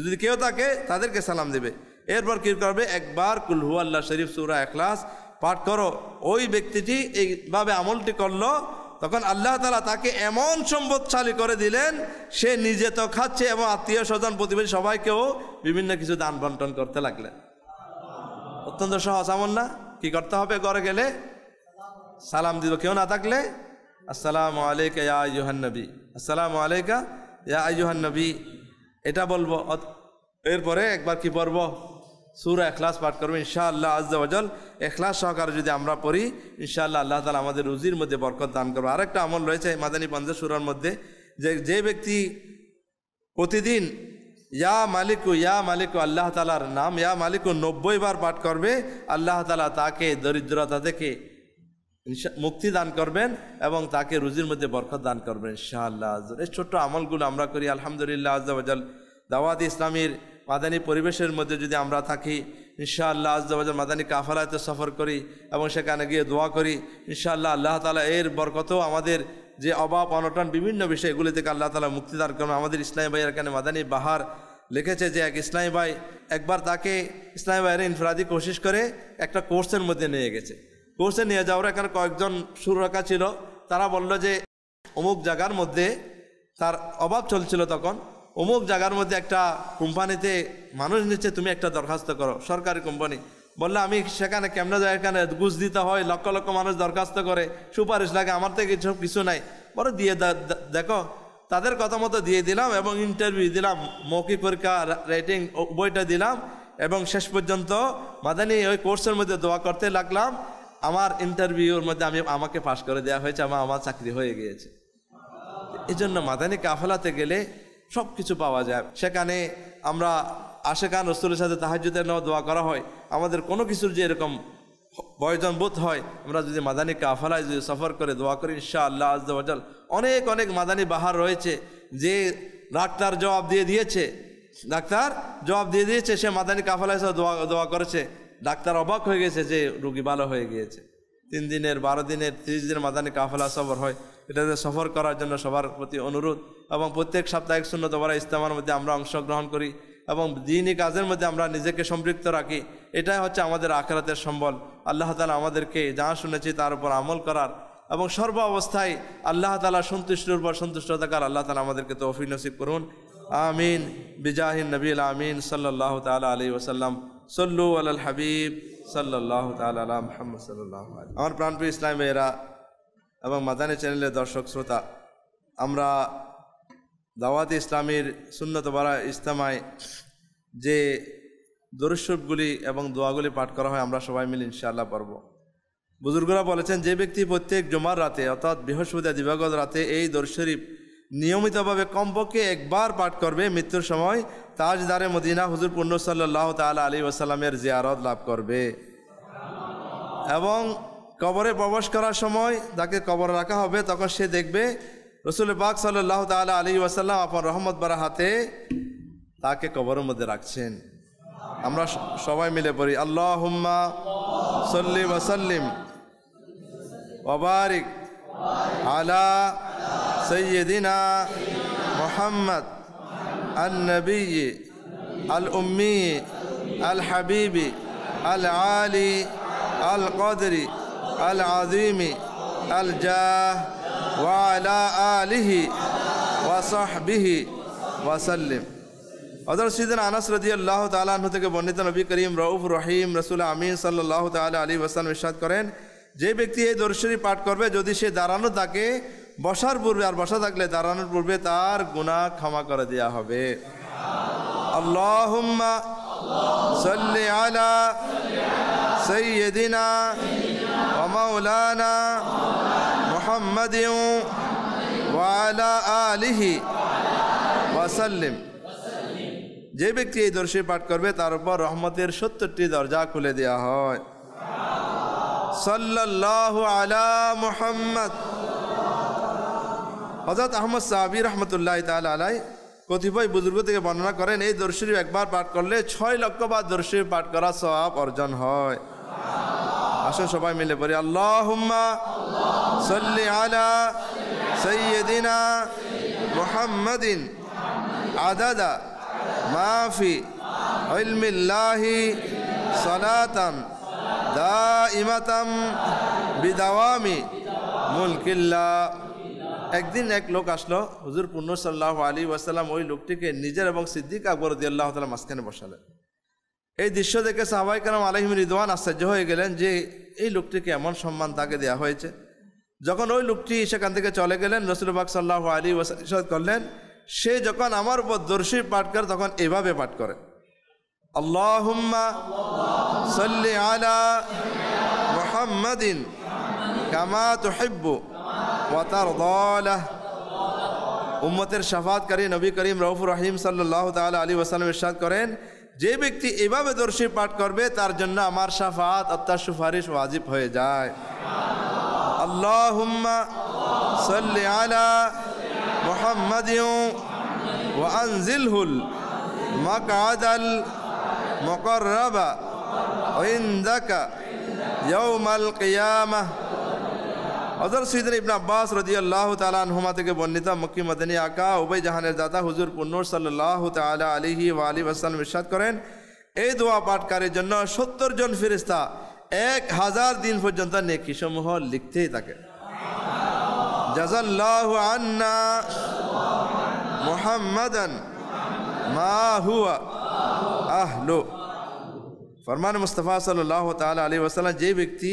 [SPEAKER 3] যদি কেউ থাকে তাদেরকে সালাম দিবে এরপর কী করবে একবার কুলহু আল্লাহ শরীফ সুরা এখলাস পাঠ করো ওই ব্যক্তিটি এইভাবে আমলটি করলো তখন আল্লাহ তালা তাকে এমন সম্পদশালী করে দিলেন সে নিজে তো খাচ্ছে এবং আত্মীয় স্বজন প্রতিবেশী সবাইকেও বিভিন্ন কিছু দান বন্টন করতে লাগলেন অত্যন্ত সহজ আমল না কী করতে হবে ঘরে গেলে সালাম দিব কেউ না থাকলে আসসালামু আলাইকা ইয়া নবী আসসালামু আলাইকা ইয়া নবী এটা বলবো এরপরে একবার কি পড়ব সুরা এখলাস পাঠ করবো ইনশাআল্লাহ আজ্জাল এখলাস সহকারে যদি আমরা পড়ি ইনশাআল্লাহ আল্লাহ তালা আমাদের রুজির মধ্যে বরকত দান করবো আরেকটা আমল রয়েছে মাদানী পঞ্জা সুরার মধ্যে যে যে ব্যক্তি প্রতিদিন ইয়া মালিকু ইয়া মালিকু আল্লাহ তালার নাম ইয়া মালিকু নব্বই বার পাঠ করবে আল্লাহ তালা তাকে দরিদ্রতা থেকে মুক্তি দান করবেন এবং তাকে রুজির মধ্যে বরখত দান করবেন ইনশাআল্লাহ এই ছোট্ট আমলগুলো আমরা করি আলহামদুলিল্লাহ আজাল দাওয়াত ইসলামীর মাদানী পরিবেশের মধ্যে যদি আমরা থাকি ইনশাআল্লাহ আজদাবাজার মাদানী কাফালাতে সফর করি এবং সেখানে গিয়ে দোয়া করি ইনশাআল্লাহ আল্লাহ তালা এর বরকতও আমাদের যে অভাব অনটন বিভিন্ন বিষয় এগুলি থেকে আল্লাহ তালা মুক্তি দান করবেন আমাদের ইসলামী ভাইয়ের এখানে মাদানী বাহার লিখেছে যে এক ইসলামী ভাই একবার তাকে ইসলামী ভাইয়ের ইনফরাদি কোশিশ করে একটা কোর্সের মধ্যে নিয়ে গেছে পৌঁছে নিয়ে যাওয়ার এখানে কয়েকজন সুরকা ছিল তারা বলল যে অমুক জায়গার মধ্যে তার অভাব চলছিল তখন অমুক জায়গার মধ্যে একটা কোম্পানিতে মানুষ নিচ্ছে তুমি একটা দরখাস্ত করো সরকারি কোম্পানি বললে আমি সেখানে কেমনে যায় এখানে ঘুষ দিতে হয় লক্ষ লক্ষ মানুষ দরখাস্ত করে সুপারিশ লাগে আমার থেকে কিছু কিছু নাই বড় দিয়ে দেখো তাদের কথা মতো দিয়ে দিলাম এবং ইন্টারভিউ দিলাম মৌখিক পরীক্ষা রাইটিং বইটা দিলাম এবং শেষ পর্যন্ত মাদানি ওই কোর্সের মধ্যে দোয়া করতে লাগলাম আমার ইন্টারভিউর মধ্যে আমি আমাকে পাশ করে দেওয়া হয়েছে আমার আমার চাকরি হয়ে গিয়েছে এই জন্য মাদানী কাফলাতে গেলে সব কিছু পাওয়া যায় সেখানে আমরা আশেকান রসুলের সাথে তাহাজুদের নেওয়া দোয়া করা হয় আমাদের কোনো কিছুর যে এরকম প্রয়োজন বোধ হয় আমরা যদি মাদানী কাফেলায় যদি সফর করে দোয়া করি ঈশা আল্লাহ আজল অনেক অনেক মাদানী বাহার রয়েছে যে ডাক্তার জবাব দিয়ে দিয়েছে ডাক্তার জবাব দিয়ে দিয়েছে সে মাদানী সাথে দোয়া দোয়া করেছে ডাক্তার অবাক হয়ে গেছে যে রুগী ভালো হয়ে গিয়েছে তিন দিনের বারো দিনের ত্রিশ দিনের মাদানি কাফেলা সফর হয় এটাতে সফর করার জন্য সবার প্রতি অনুরোধ এবং প্রত্যেক সাপ্তাহিক শূন্য শূন্যতবারা ইস্তেমার মধ্যে আমরা অংশগ্রহণ করি এবং দিনই কাজের মধ্যে আমরা নিজেকে সম্পৃক্ত রাখি এটাই হচ্ছে আমাদের আখেরাতের সম্বল আল্লাহ তালা আমাদেরকে যা শুনেছি তার উপর আমল করার এবং সর্ব অবস্থায় আল্লাহ তালা সন্তুষ্টির উপর সন্তুষ্ট থাকার আল্লাহ তালা আমাদেরকে তো অফিনসিব করুন আমিন বিজাহিন নবীল আমিন সাল্লাহ তালা আলী ওসাল্লাম সল্লু আল হাবিব সাল্লাহ তালা মোহাম্মদ সাল্লাহ আমার প্রাণপ্রিয় ইসলাম এরা এবং মাদানি চ্যানেলের দর্শক শ্রোতা আমরা দাওয়াত ইসলামীর সুন্নতবারা ইস্তামায় যে দরুসবগুলি এবং দোয়াগুলি পাঠ করা হয় আমরা সবাই মিলে ইনশাআল্লাহ পারব বুজুর্গরা বলেছেন যে ব্যক্তি প্রত্যেক জমার রাতে অর্থাৎ বৃহস্পতি দিবাগত রাতে এই দরশরীফ নিয়মিতভাবে কমপক্ষে একবার পাঠ করবে মৃত্যুর সময় তাজদারে মদিনা হুজুর পূর্ণ সাল্লাহ তাল আলী ওসালামের জিয়ারত লাভ করবে এবং কবরে প্রবেশ করার সময় তাকে কবর রাখা হবে তখন সে দেখবে রসুল বাক সাল্লাহ তাল আলী ওয়াসাল্লাম আপন রহমত বারা হাতে তাকে কবরের মধ্যে রাখছেন আমরা সবাই মিলে পড়ি আল্লাহ হুম্মা সল্লিম ওসাল্লিম ওবারিক আলা سيدنا محمد النبي الأمي الحبيب العالي القدر العظيم الجاه وعلى آله وصحبه وسلم হজরত সিদিন আনাস রদি আল্লাহ তালাহ থেকে বর্ণিত নবী করিম রউফ রহিম রসুল আমিন সাল্লাহ তাল আলী ওসালাম ইসাদ করেন যে ব্যক্তি এই দর্শনী পাঠ করবে যদি সে দাঁড়ানো তাকে বসার পূর্বে আর বসা থাকলে দাঁড়ানোর পূর্বে তার গুণা ক্ষমা করে দেওয়া হবে আল্লাহুম্মা সল্লি আলা সৈয়দিনা ওয়া মোহাম্মদিউ ওয়ালা আলিহি ওয়া যে ব্যক্তি এই দর্শে পাঠ করবে তার উপর রহমতের সত্তরটি দরজা খুলে দেওয়া হয় সাল্লাল্লাহু আলা মুহাম্মদ হজরত আহমদ সাহাবি রহমতুল্লাহ তাল আলাই কতিপয় বুজুর্গ থেকে বর্ণনা করেন এই দর্শির একবার পাঠ করলে ছয় লক্ষ বা দর্শির পাঠ করা সব অর্জন হয় আসুন সবাই মিলে পড়ি আল্লাহ সল্লি আলা সৈয়দিনা মুহাম্মদিন আদাদা মাফি ইলমিল্লাহি সনাতন দা ইমাতাম বিদাওয়ামি মুলকিল্লা একদিন এক লোক আসলো হুজুর পুণ্য সাল্লাহ আলী ওয়াসাল্লাম ওই লোকটিকে নিজের এবং সিদ্দিক আকবর দিয়াল্লাহ তালা মাঝখানে বসালেন এই দৃশ্য দেখে সাহাবাই কালাম আলহিম রিদওয়ান আশ্চর্য হয়ে গেলেন যে এই লোকটিকে এমন সম্মান তাকে দেওয়া হয়েছে যখন ওই লোকটি সেখান থেকে চলে গেলেন রসুলবাগ সাল্লাহ আলী ওয়াসাদ করলেন সে যখন আমার উপর দর্শী পাঠ করে তখন এভাবে পাঠ করে আল্লাহুম্মা সাল্লি আলা মোহাম্মদিন কামা তো হেব্বু وترضى له উম্মতের সাফাত কারি নবী করিম রৌফুর রহিম সাল্লাহ তাআলা আলী ওয়াসাল্লাম ইরশাদ করেন যে ব্যক্তি এভাবে দর্শী পাঠ করবে তার জন্য আমার সাফাত অত্যার সুপারিশ ওয়াজিব হয়ে যায় আল্লাহুম্মা সাল্লি আলা মুহাম্মাদিউ ওয়া আনজিলহুল মাকআদাল মুকাররাবা ইনদাকা ইয়াউমাল কিয়ামাহ হজর সৈদিন ইবন আব্বাস রদি আল্লাহ তালাহুমা থেকে বর্ণিত মক্কি মদিনী আকা উবাই জাহানের দাদা হুজুর পুন্ন সাল্লাহ তালা আলিহি ওয়া আলী আসসালাম ইসাদ করেন এই দোয়া পাঠকারের জন্য সত্তর জন ফিরিস্তা এক হাজার দিন পর্যন্ত নেকি সমূহ লিখতেই থাকে জাজাল্লাহ আন্না মোহাম্মদন মা হুয়া আহলো ফরমান মুস্তফা সাল্লাহ তালা আলী ওসাল্লাম যে ব্যক্তি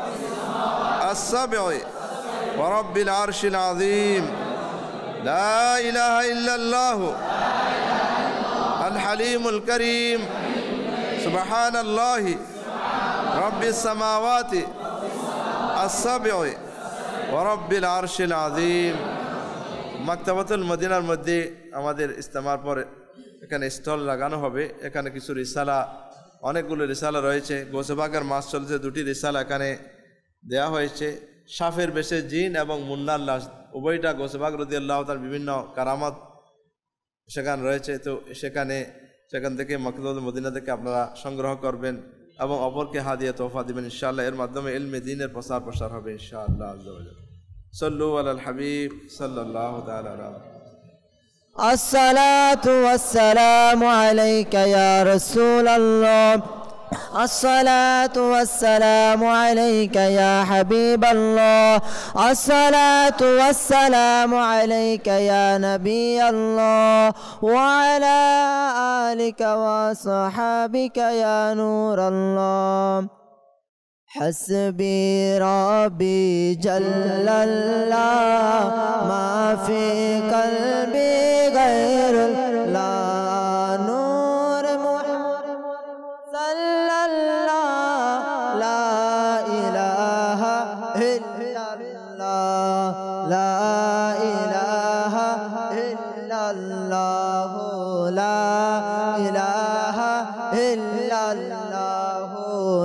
[SPEAKER 3] السبع ورب العرش العظيم لا إله إلا الله الحليم الكريم سبحان الله رب السماوات السبع ورب العرش العظيম মাকতাবাতুল المدينة মধ্যে আমাদের ইস্তেমার পরে এখানে স্টল লাগানো হবে এখানে কিছু রিসালা অনেকগুলো রিসালা রয়েছে গোসেবাগের মাস চলছে দুটি রিসালা এখানে দেয়া হয়েছে সাফের বেশে জিন এবং মুন্নার লাশ উভয়টা গোসবাগ রদি আল্লাহ তার বিভিন্ন কারামত সেখানে রয়েছে তো সেখানে সেখান থেকে মকদুল মদিনা থেকে আপনারা সংগ্রহ করবেন এবং অপরকে হাদিয়া তোফা দিবেন ইনশাআল্লাহ এর মাধ্যমে এলমে দিনের প্রসার প্রসার হবে ইনশাআল্লাহ সল্লু আল হাবিব সাল্লাহ
[SPEAKER 1] الصلاة والسلام عليك يا رسول الله الصلاة والسلام عليك يا حبيب الله الصلاة والسلام عليك يا نبي الله وعلى آلك وصحابك يا نور الله حسبي ربي جل الله ما في قلبي غير الله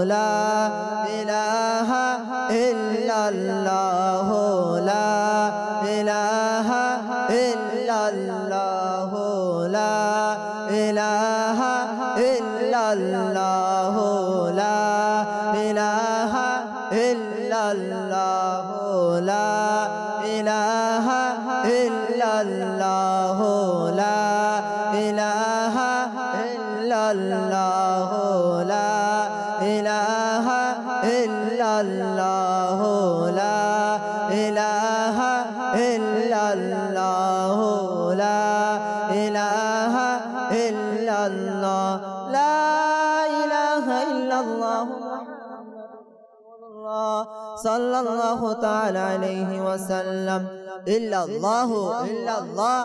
[SPEAKER 1] la ilaha وسلم إلا الله إلا الله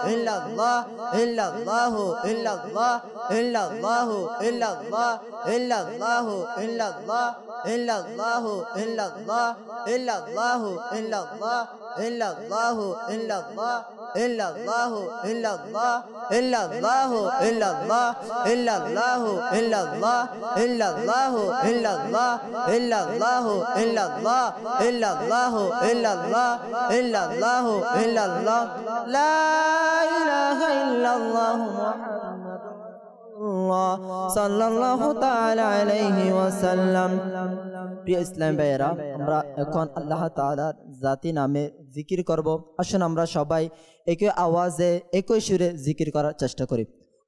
[SPEAKER 4] illallah illallah illallah illallah illallah illallah illallah illallah illallah illallah illallah illallah illallah إلا الله إلا الله إلا الله إلا الله إلا الله إلا الله إلا الله
[SPEAKER 1] إلا الله
[SPEAKER 4] إلا الله إلا الله إلا الله إلا الله
[SPEAKER 1] إلا الله إلا الله لا إله إلا الله الله صلى الله تعالى عليه وسلم প্রিয় ইসলাম ভাইয়েরা আমরা এখন আল্লাহ তাআলার জাতি নামে জিকির করব আসুন আমরা সবাই একই আওয়াজে একই সুরে জিকির করার চেষ্টা করি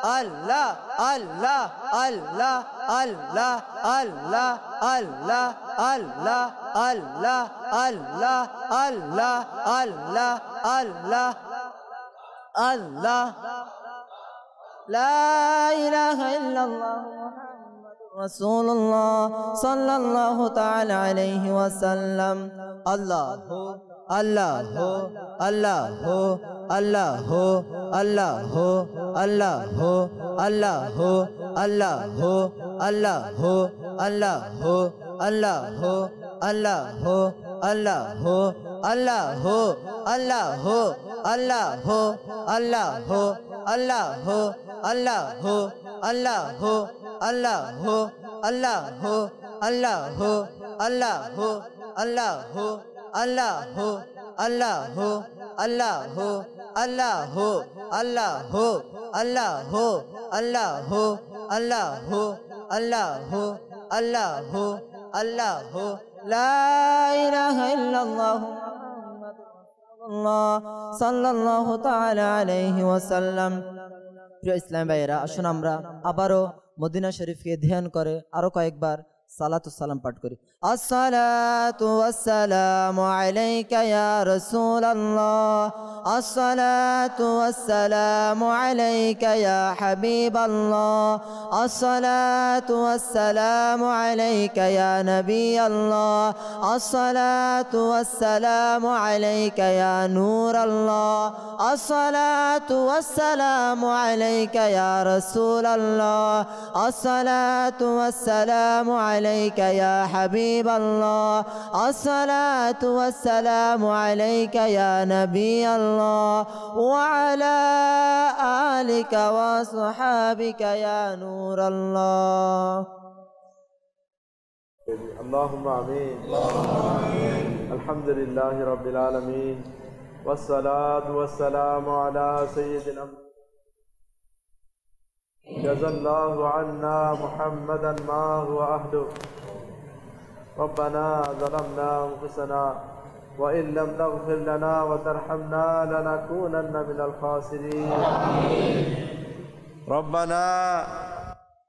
[SPEAKER 5] الله الله الله الله الله الله الله الله الله الله الله الله الله
[SPEAKER 1] لا إله إلا الله محمد رسول الله صلى الله تعالى عليه وسلم الله اللہ ہو
[SPEAKER 4] اللہ ہو اللہ ہو اللہ ہو اللہ ہو اللہ ہو اللہ ہو اللہ ہو اللہ ہو اللہ ہو اللہ ہو اللہ ہو اللہ ہو اللہ ہو اللہ ہو اللہ اللہ اللہ اللہ اللہ اللہ اللہ اللہ اللہ ہو ہو ہو ہو ہو ہو ہو ہو ہو আল্লাহ হো আল্লাহ হো আল্লাহ হো আল্লাহ হো আল্লাহ হো আল্লাহ হো আল্লাহ হো আল্লাহ হো আল্লাহ হো আল্লাহ হো আল্লাহ হো
[SPEAKER 1] সাল্লাহ আলাইহি ওয়াসাল্লাম ইসলাম ভাইয়েরা আসুন আমরা আবারও মদিনা শরীফকে ধ্যান করে আরো কয়েকবার صلاة والسلام পাঠ করি الصلاة والسلام عليك يا رسول الله الصلاة والسلام عليك يا حبيب الله الصلاة والسلام عليك يا نبي الله الصلاة والسلام عليك يا نور الله الصلاة والسلام عليك يا رسول الله الصلاة والسلام عليك عليك يا حبيب الله الصلاة والسلام عليك يا نبي الله وعلى آلك وصحابك يا نور الله
[SPEAKER 3] اللهم آمين الحمد لله رب العالمين والصلاة والسلام على سيدنا محمد جزى الله عنا محمدا ما هو أهله ربنا ظلمنا أنفسنا وإن لم تغفر لنا وترحمنا لنكونن من الخاسرين ربنا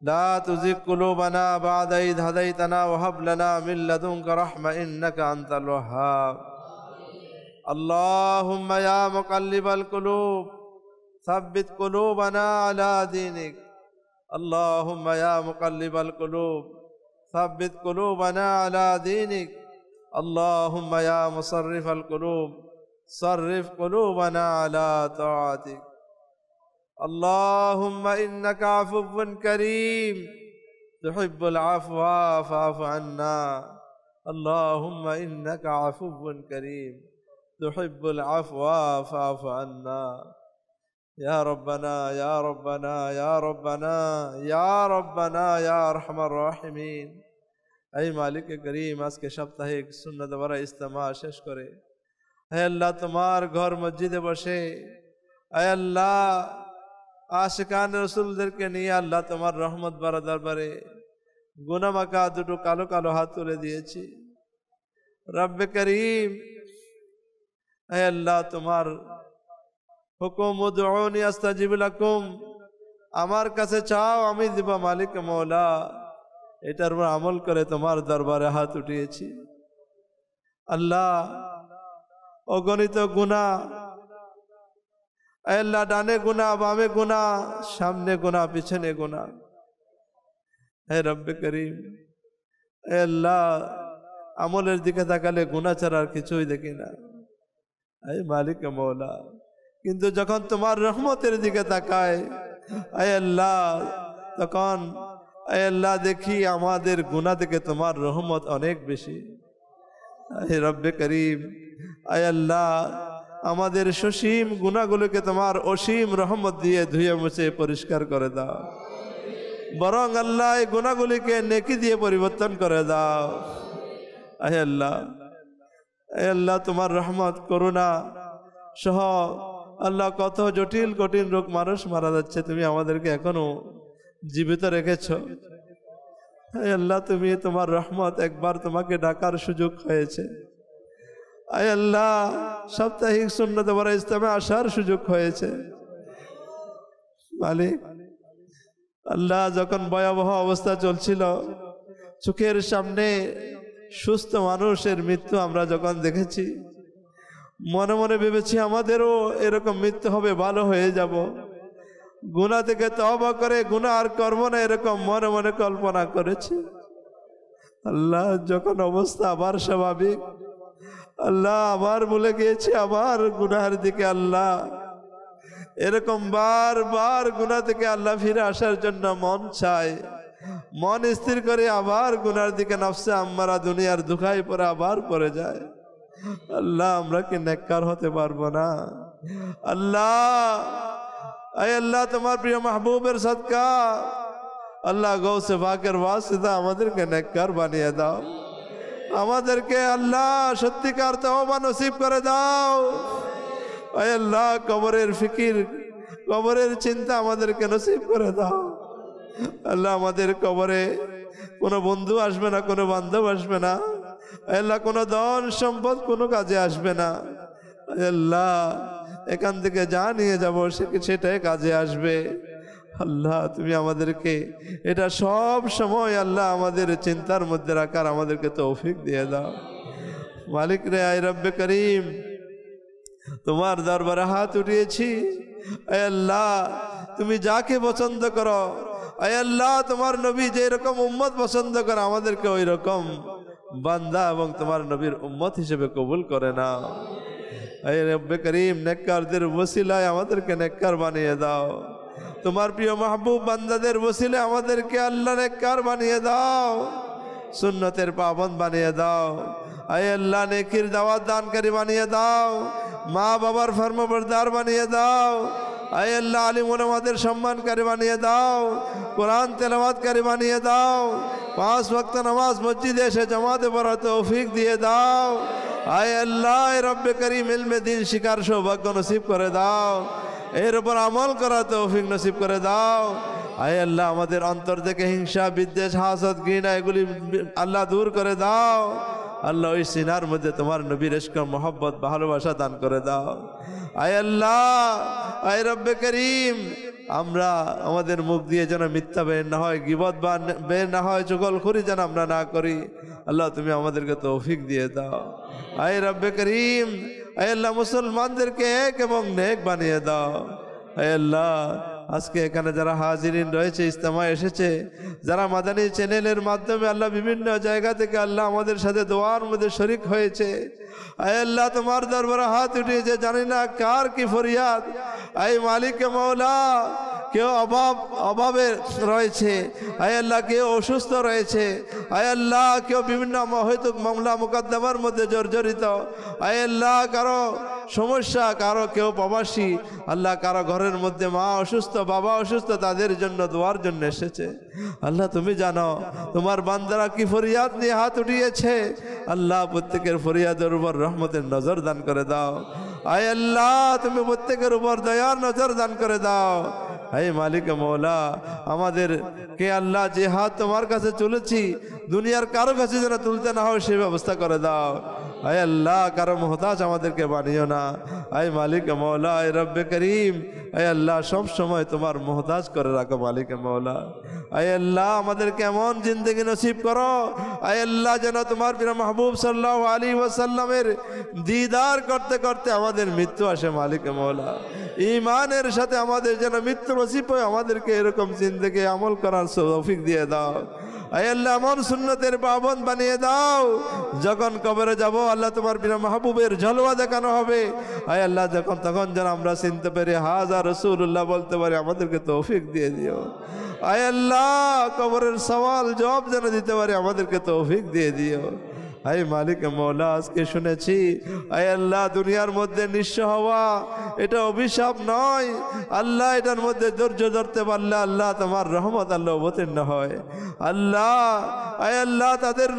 [SPEAKER 3] لا تزغ قلوبنا بعد إذ هديتنا وهب لنا من لدنك رحمة إنك أنت الوهاب اللهم يا مقلب القلوب ثبت قلوبنا على دينك اللهم يا مقلب القلوب ثبت قلوبنا على دينك اللهم يا مصرف القلوب صرف قلوبنا على طاعتك اللهم انك عفو كريم تحب العفو فاعف عنا اللهم انك عفو كريم تحب العفو فاعف عنا یا یا ربنا ربنا کریم اس کے نیا اللہ در برے دربارے مکا دوٹو کالو کالو ہاتھ تولے دیئے چھ رب کریم اے اللہ تمار হুকুম উদ্রনি আমার কাছে চাও আমি দিবা মালিক মৌলা এটার উপর আমল করে তোমার দরবারে হাত উঠিয়েছি আল্লাহ অগণিত গুণা আল্লাহ ডানে গুণা বামে গুণা সামনে গুণা পিছনে গুণা হে রব্বে করিম আল্লাহ আমলের দিকে তাকালে গুণা ছাড়ার কিছুই দেখি না এই মালিক মৌলা কিন্তু যখন তোমার রহমতের দিকে তাকায় আল্লাহ তখন আল্লাহ দেখি আমাদের গুণা থেকে তোমার রহমত অনেক বেশি আয় রব্বে করিম আয় আল্লাহ আমাদের সসীম গুণাগুলোকে তোমার অসীম রহমত দিয়ে ধুয়ে মুছে পরিষ্কার করে দাও বরং আল্লাহ এই গুণাগুলিকে নেকি দিয়ে পরিবর্তন করে দাও আহ আল্লাহ আল্লাহ তোমার রহমত করুণা সহ আল্লাহ কত জটিল কঠিন রোগ মানুষ মারা যাচ্ছে তুমি আমাদেরকে এখনো জীবিত রেখেছ আয় আল্লাহ তুমি তোমার রহমত একবার তোমাকে ডাকার সুযোগ হয়েছে আয় আল্লাহ সাপ্তাহিক শূন্য তোমার ইস্তামে আসার সুযোগ হয়েছে মালিক আল্লাহ যখন ভয়াবহ অবস্থা চলছিল চোখের সামনে সুস্থ মানুষের মৃত্যু আমরা যখন দেখেছি মনে মনে ভেবেছি আমাদেরও এরকম মৃত্যু হবে ভালো হয়ে যাব গুণা থেকে তবা করে গুণা আর কর্ম না এরকম মনে মনে কল্পনা করেছি আল্লাহ যখন অবস্থা আবার স্বাভাবিক আল্লাহ আবার বলে গিয়েছি আবার গুনার দিকে আল্লাহ এরকম বারবার গুনা থেকে আল্লাহ ফিরে আসার জন্য মন চায় মন স্থির করে আবার গুনার দিকে নফসে আম্মারা দুনিয়ার দুখাই পরে আবার পড়ে যায় আল্লাহ আমরা কি নেককার হতে পারবো না আল্লাহ আয় আল্লাহ তোমার প্রিয় মাহবুবের সৎকা আল্লাহ গৌসে বাকের ওয়াসিদা আমাদেরকে নেককার বানিয়ে দাও আমাদেরকে আল্লাহ সত্যিকার তওবা নসিব করে দাও আয় আল্লাহ কবরের ফিকির কবরের চিন্তা আমাদেরকে নসিব করে দাও আল্লাহ আমাদের কবরে কোনো বন্ধু আসবে না কোনো বান্ধব আসবে না আল্লাহ কোনো ধন সম্পদ কোনো কাজে আসবে না আল্লাহ এখান থেকে যা নিয়ে যাব সেটাই কাজে আসবে আল্লাহ তুমি আমাদেরকে এটা সব সময় আল্লাহ আমাদের চিন্তার মধ্যে রাখার আমাদেরকে তৌফিক দিয়ে দাও মালিক রে আই রব্বে করিম তোমার দরবারে হাত উঠিয়েছি আল্লাহ তুমি যাকে পছন্দ করো আল্লাহ তোমার নবী যেরকম উম্মত পছন্দ করো আমাদেরকে ওই রকম বান্দা এবং তোমার নবীর উম্মত হিসেবে কবুল করে না এই রব্বে করিম নেককারদের ওসিলায় আমাদেরকে নেককার বানিয়ে দাও তোমার প্রিয় মাহবুব বান্দাদের ওসিলে আমাদেরকে আল্লাহ নেককার বানিয়ে দাও সুন্নতের পাবন বানিয়ে দাও আয় আল্লাহ নেকির দাওয়াত দানকারী বানিয়ে দাও মা বাবার ফর্মবরদার বানিয়ে দাও আয় আল্লাহ আলী মোলামাদের সম্মানকারী বানিয়ে দাও কোরআন তেলাবাদকারী বানিয়ে দাও পাঁচ ভক্ত নামাজ মসজিদে এসে জমাতে পড়া তৌফিক দিয়ে দাও আয় আল্লাহ রব্বে করিম ইলমে দিন শিকার সৌভাগ্য নসিব করে দাও এর উপর আমল করা তৌফিক নসিব করে দাও আয় আল্লাহ আমাদের অন্তর থেকে হিংসা বিদ্বেষ হাসত ঘৃণা এগুলি আল্লাহ দূর করে দাও আল্লাহ ওই সিনার মধ্যে তোমার নবীর ইস্কর মোহাম্মত ভালোবাসা দান করে দাও আয় আল্লাহ আয় রব্বে করিম আমরা আমাদের মুখ দিয়ে যেন মিথ্যা বের না হয় গিবত বা বের না হয় খুরি যেন আমরা না করি আল্লাহ তুমি আমাদেরকে তৌফিক দিয়ে দাও আয় রব্বে করিম আল্লাহ মুসলমানদেরকে এক এবং নেক বানিয়ে দাও আল্লাহ আজকে এখানে যারা হাজিরিন রয়েছে ইস্তেমা এসেছে যারা মাদানী চ্যানেলের মাধ্যমে আল্লাহ বিভিন্ন জায়গা থেকে আল্লাহ আমাদের সাথে দোয়ার মধ্যে শরিক হয়েছে আয় আল্লাহ তোমার দরবারে হাত উঠিয়েছে জানি না কার কি ফরিয়াদ আই মালিক মাওলা কেউ অভাব অভাবে রয়েছে আয়াল্লাহ কেউ অসুস্থ রয়েছে আয়াল্লাহ কেউ বিভিন্ন হয়তো মামলা মোকদ্দমার মধ্যে জর্জরিত আয়াল্লাহ কারো সমস্যা কারো কেউ প্রবাসী আল্লাহ কারো ঘরের মধ্যে মা অসুস্থ বাবা অসুস্থ তাদের জন্য দোয়ার জন্য এসেছে আল্লাহ তুমি জানো তোমার বান্দারা কি ফরিয়াদ নিয়ে হাত উঠিয়েছে আল্লাহ প্রত্যেকের ফরিয়াদের উপর রহমতের নজর দান করে দাও আয় আল্লাহ তুমি প্রত্যেকের উপর দয়ার নজর দান করে দাও হে মালিক মৌলা আমাদের কে আল্লাহ যে হাত তোমার কাছে চলেছি দুনিয়ার কারো কাছে যেন তুলতে না হয় সে ব্যবস্থা করে দাও আয় আল্লাহ কারো মহতাজ আমাদেরকে বানিও না আয় মালিক মৌলা আয় রব্বে করিম আয় আল্লাহ সব সময় তোমার মহতাজ করে রাখো মালিক মৌলা আয় আল্লাহ আমাদেরকে এমন জিন্দগি নসিব করো আয় আল্লাহ যেন তোমার বিনা মাহবুব সাল্লাহ আলী ওসাল্লামের দিদার করতে করতে আমাদের মৃত্যু আসে মালিক মৌলা ইমানের সাথে আমাদের যেন মৃত্যু নসিব হয় আমাদেরকে এরকম জিন্দগি আমল করার সৌফিক দিয়ে দাও আল্লাহ আমার সুন্নতের পাবন বানিয়ে দাও যখন কবরে যাব আল্লাহ তোমার বিনা মাহবুবের ঝলওয়া দেখানো হবে আয় আল্লাহ যখন তখন যেন আমরা চিনতে পারি হাজা রসুল্লাহ বলতে পারি আমাদেরকে তৌফিক দিয়ে দিও আয় আল্লাহ কবরের সওয়াল জবাব যেন দিতে পারি আমাদেরকে তৌফিক দিয়ে দিও আয় মালিক মৌলা আজকে শুনেছি আয় আল্লাহ দুনিয়ার মধ্যে নিঃস্ব হওয়া এটা অভিশাপ নয় আল্লাহ এটার মধ্যে ধৈর্য ধরতে পারলে আল্লাহ তোমার রহমত আল্লাহ অবতীর্ণ হয় আল্লাহ আয় আল্লাহ তাদের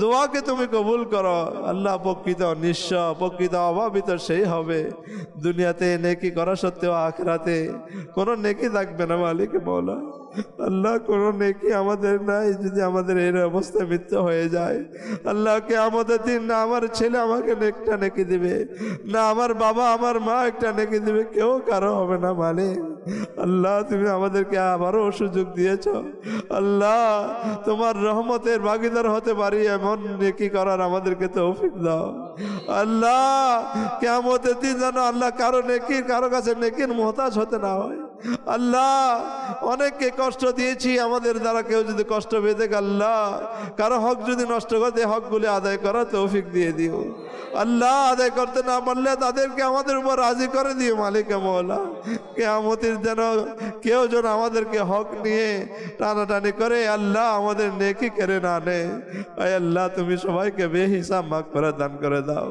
[SPEAKER 3] দোয়াকে তুমি কবুল করো আল্লাহ প্রকৃত নিঃস্ব প্রকৃত অভাবিত সেই হবে দুনিয়াতে নেকি করা সত্ত্বেও আখরাতে কোনো নেকি থাকবে না মালিক মৌলা আল্লাহ কোনো নেকি আমাদের নাই যদি আমাদের এর অবস্থায় মৃত্যু হয়ে যায় আল্লাহকে আমাদের দিন না আমার ছেলে আমাকে একটা নেকি দিবে না আমার বাবা আমার মা একটা নেকি দিবে কেউ কারো হবে না মানে আল্লাহ তুমি আমাদেরকে আবারও সুযোগ দিয়েছ আল্লাহ তোমার রহমতের ভাগিদার হতে পারি এমন নেকি করার আমাদেরকে তো অফিস দাও আল্লাহ কেমতের দিন যেন আল্লাহ কারো নেকির কারো কাছে নেকির মহতাজ হতে না হয় আল্লাহ অনেককে কষ্ট দিয়েছি আমাদের দ্বারা কেউ যদি কষ্ট পেয়ে আল্লাহ কারো হক যদি নষ্ট করে হকগুলি আদায় করা তৌফিক দিয়ে দিও আল্লাহ আদায় করতে না পারলে তাদেরকে আমাদের উপর রাজি করে দিও মালিক মৌলা কেয়ামতির যেন কেউ যেন আমাদেরকে হক নিয়ে টানাটানি করে আল্লাহ আমাদের নেকি কেড়ে না নে আল্লাহ তুমি সবাইকে বে হিসাব মাফ করে দান করে দাও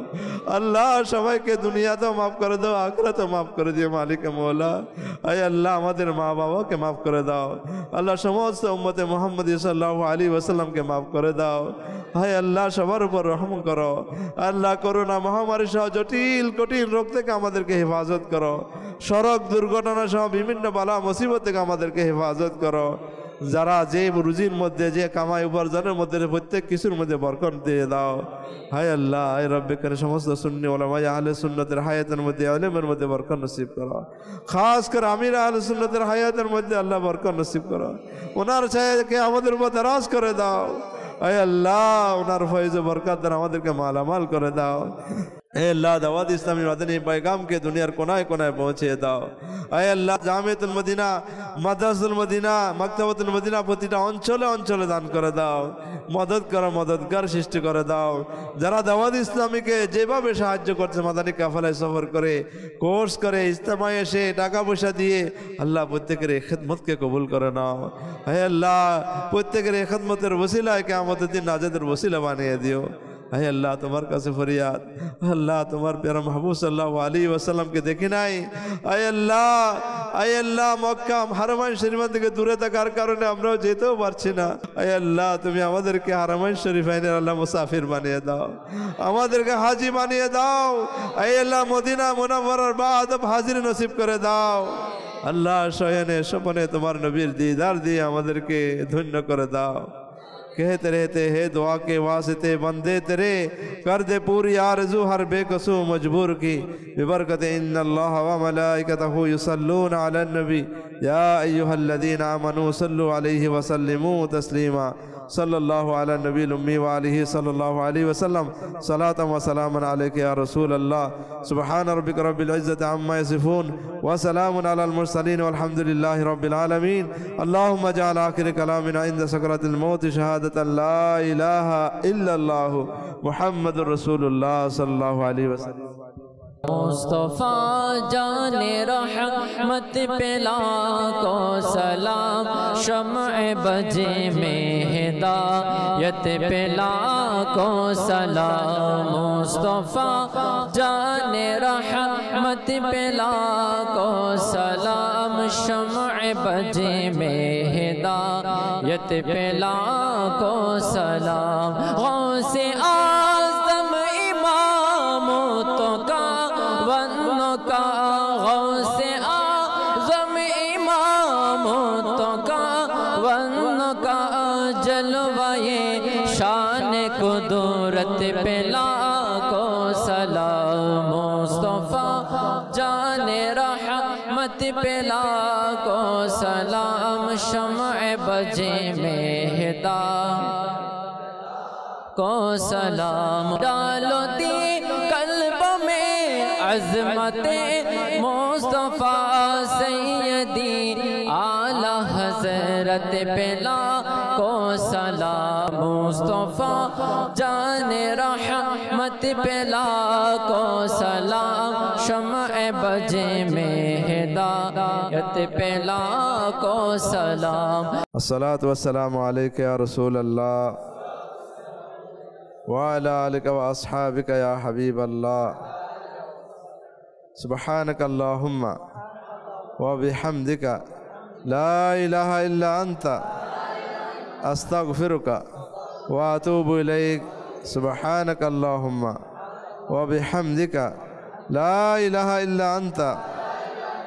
[SPEAKER 3] আল্লাহ সবাইকে দুনিয়াতেও মাফ করে দাও আখরাতেও মাফ করে দিও মালিক মৌলা আয় আল্লাহ আল্লাহ আমাদের মা বাবাকে মাফ করে দাও আল্লাহ সমস্ত উম্মতে মোহাম্মদ ইসাল্লাহ আলী ওসাল্লামকে মাফ করে দাও হায় আল্লাহ সবার উপর রহম করো আল্লাহ করোনা মহামারী সহ জটিল কঠিন রোগ থেকে আমাদেরকে হেফাজত করো সড়ক দুর্ঘটনা সহ বিভিন্ন বালা মুসিবত থেকে আমাদেরকে হেফাজত করো যারা যে রুজির মধ্যে যে কামাই উপার্জনের মধ্যে প্রত্যেক কিছুর মধ্যে বরকত দিয়ে দাও হায় আল্লাহ হায় কেন সমস্ত সুন্নি ওলামাই আহলে সুন্নতের হায়াতের মধ্যে আলেমের মধ্যে বরকত নসিব করো খাস করে আমির আহলে সুন্নতের হায়াতের মধ্যে আল্লাহ বরকত নসিব করো ওনার ছায়াকে আমাদের উপর দারাজ করে দাও আয় আল্লাহ ওনার ফয়েজ বরকাত দ্বারা আমাদেরকে মালামাল করে দাও এ আল্লাহ দাওয়াত ইসলামী মাদানী পায়গামকে দুনিয়ার কোনায় কোনায় পৌঁছে দাও এ আল্লাহ জামেতুল মদিনা মাদ্রাসুল মদিনা মক্তাবতুল মদিনা প্রতিটা অঞ্চলে অঞ্চলে দান করে দাও মদত করো মদতগার সৃষ্টি করে দাও যারা দাওয়াত ইসলামীকে যেভাবে সাহায্য করছে মাদানী কাফালায় সফর করে কোর্স করে ইজতেমায় এসে টাকা পয়সা দিয়ে আল্লাহ প্রত্যেকের খেদমতকে কবুল করে নাও হে আল্লাহ প্রত্যেকের খেদমতের বসিলায় কেমতের দিন নাজাদের বসিলা বানিয়ে দিও হে আল্লাহ তোমার কাছে ফরিয়াদ আল্লাহ তোমার প্যারা মাহবুব সাল্লাহ আলী ওয়াসাল্লামকে দেখি নাই আয় আল্লাহ আয় আল্লাহ মক্কাম হারামাইন শরীফান থেকে দূরে থাকার কারণে আমরাও যেতেও পারছি না আয় আল্লাহ তুমি আমাদেরকে শরীফ আইনের আল্লাহ মুসাফির বানিয়ে দাও আমাদেরকে হাজি বানিয়ে দাও আয় আল্লাহ মদিনা মোনাফরার বাদ হাজির নসিব করে দাও আল্লাহ শয়নে স্বপনে তোমার নবীর দিদার দিয়ে আমাদেরকে ধন্য করে দাও کہتے رہتے ہیں دعا کے واسطے بندے ترے کر دے پوری آرزو ہر بے قصو مجبور کی ببرکت ان اللہ و علی النبی یا الذین آمنوا صلو علیہ وسلموا تسلیمہ صلى الله على النبي الأمي وعليه صلى الله عليه وسلم صلاة وسلاما عليك يا رسول الله سبحان ربك رب العزة عما يصفون وسلام على المرسلين والحمد لله رب العالمين اللهم اجعل آخر كلامنا عند سكرة الموت شهادة لا إله إلا الله محمد رسول الله صلى الله عليه وسلم
[SPEAKER 2] مصطفیٰ جان رحمت پلا کو سلام شمع بجے میں ہدایت پلا کو سلام مصطفیٰ جان رحمت پلا کو سلام شمع بجے میں ہدایت پلا کو سلام پہلا کو سلام مصطفیٰ جان رحمت پہلا کو سلام شمع بجے میں ہدایت پہلا کو سلام
[SPEAKER 3] الصلاة والسلام علیکہ یا رسول اللہ وعلى آلك وأصحابك يا حبيب الله سبحانك اللهم وبحمدك لا إله إلا أنت أستغفرك وأتوب إليك سبحانك اللهم وبحمدك لا إله إلا أنت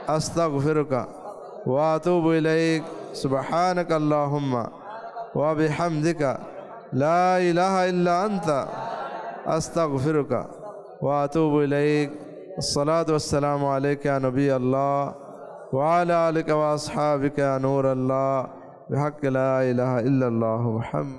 [SPEAKER 3] أستغفرك وأتوب إليك سبحانك اللهم وبحمدك لا إله إلا أنت أستغفرك وأتوب إليك الصلاة والسلام عليك يا نبي الله وعلى آلك وأصحابك يا نور الله بحق لا إله إلا الله محمد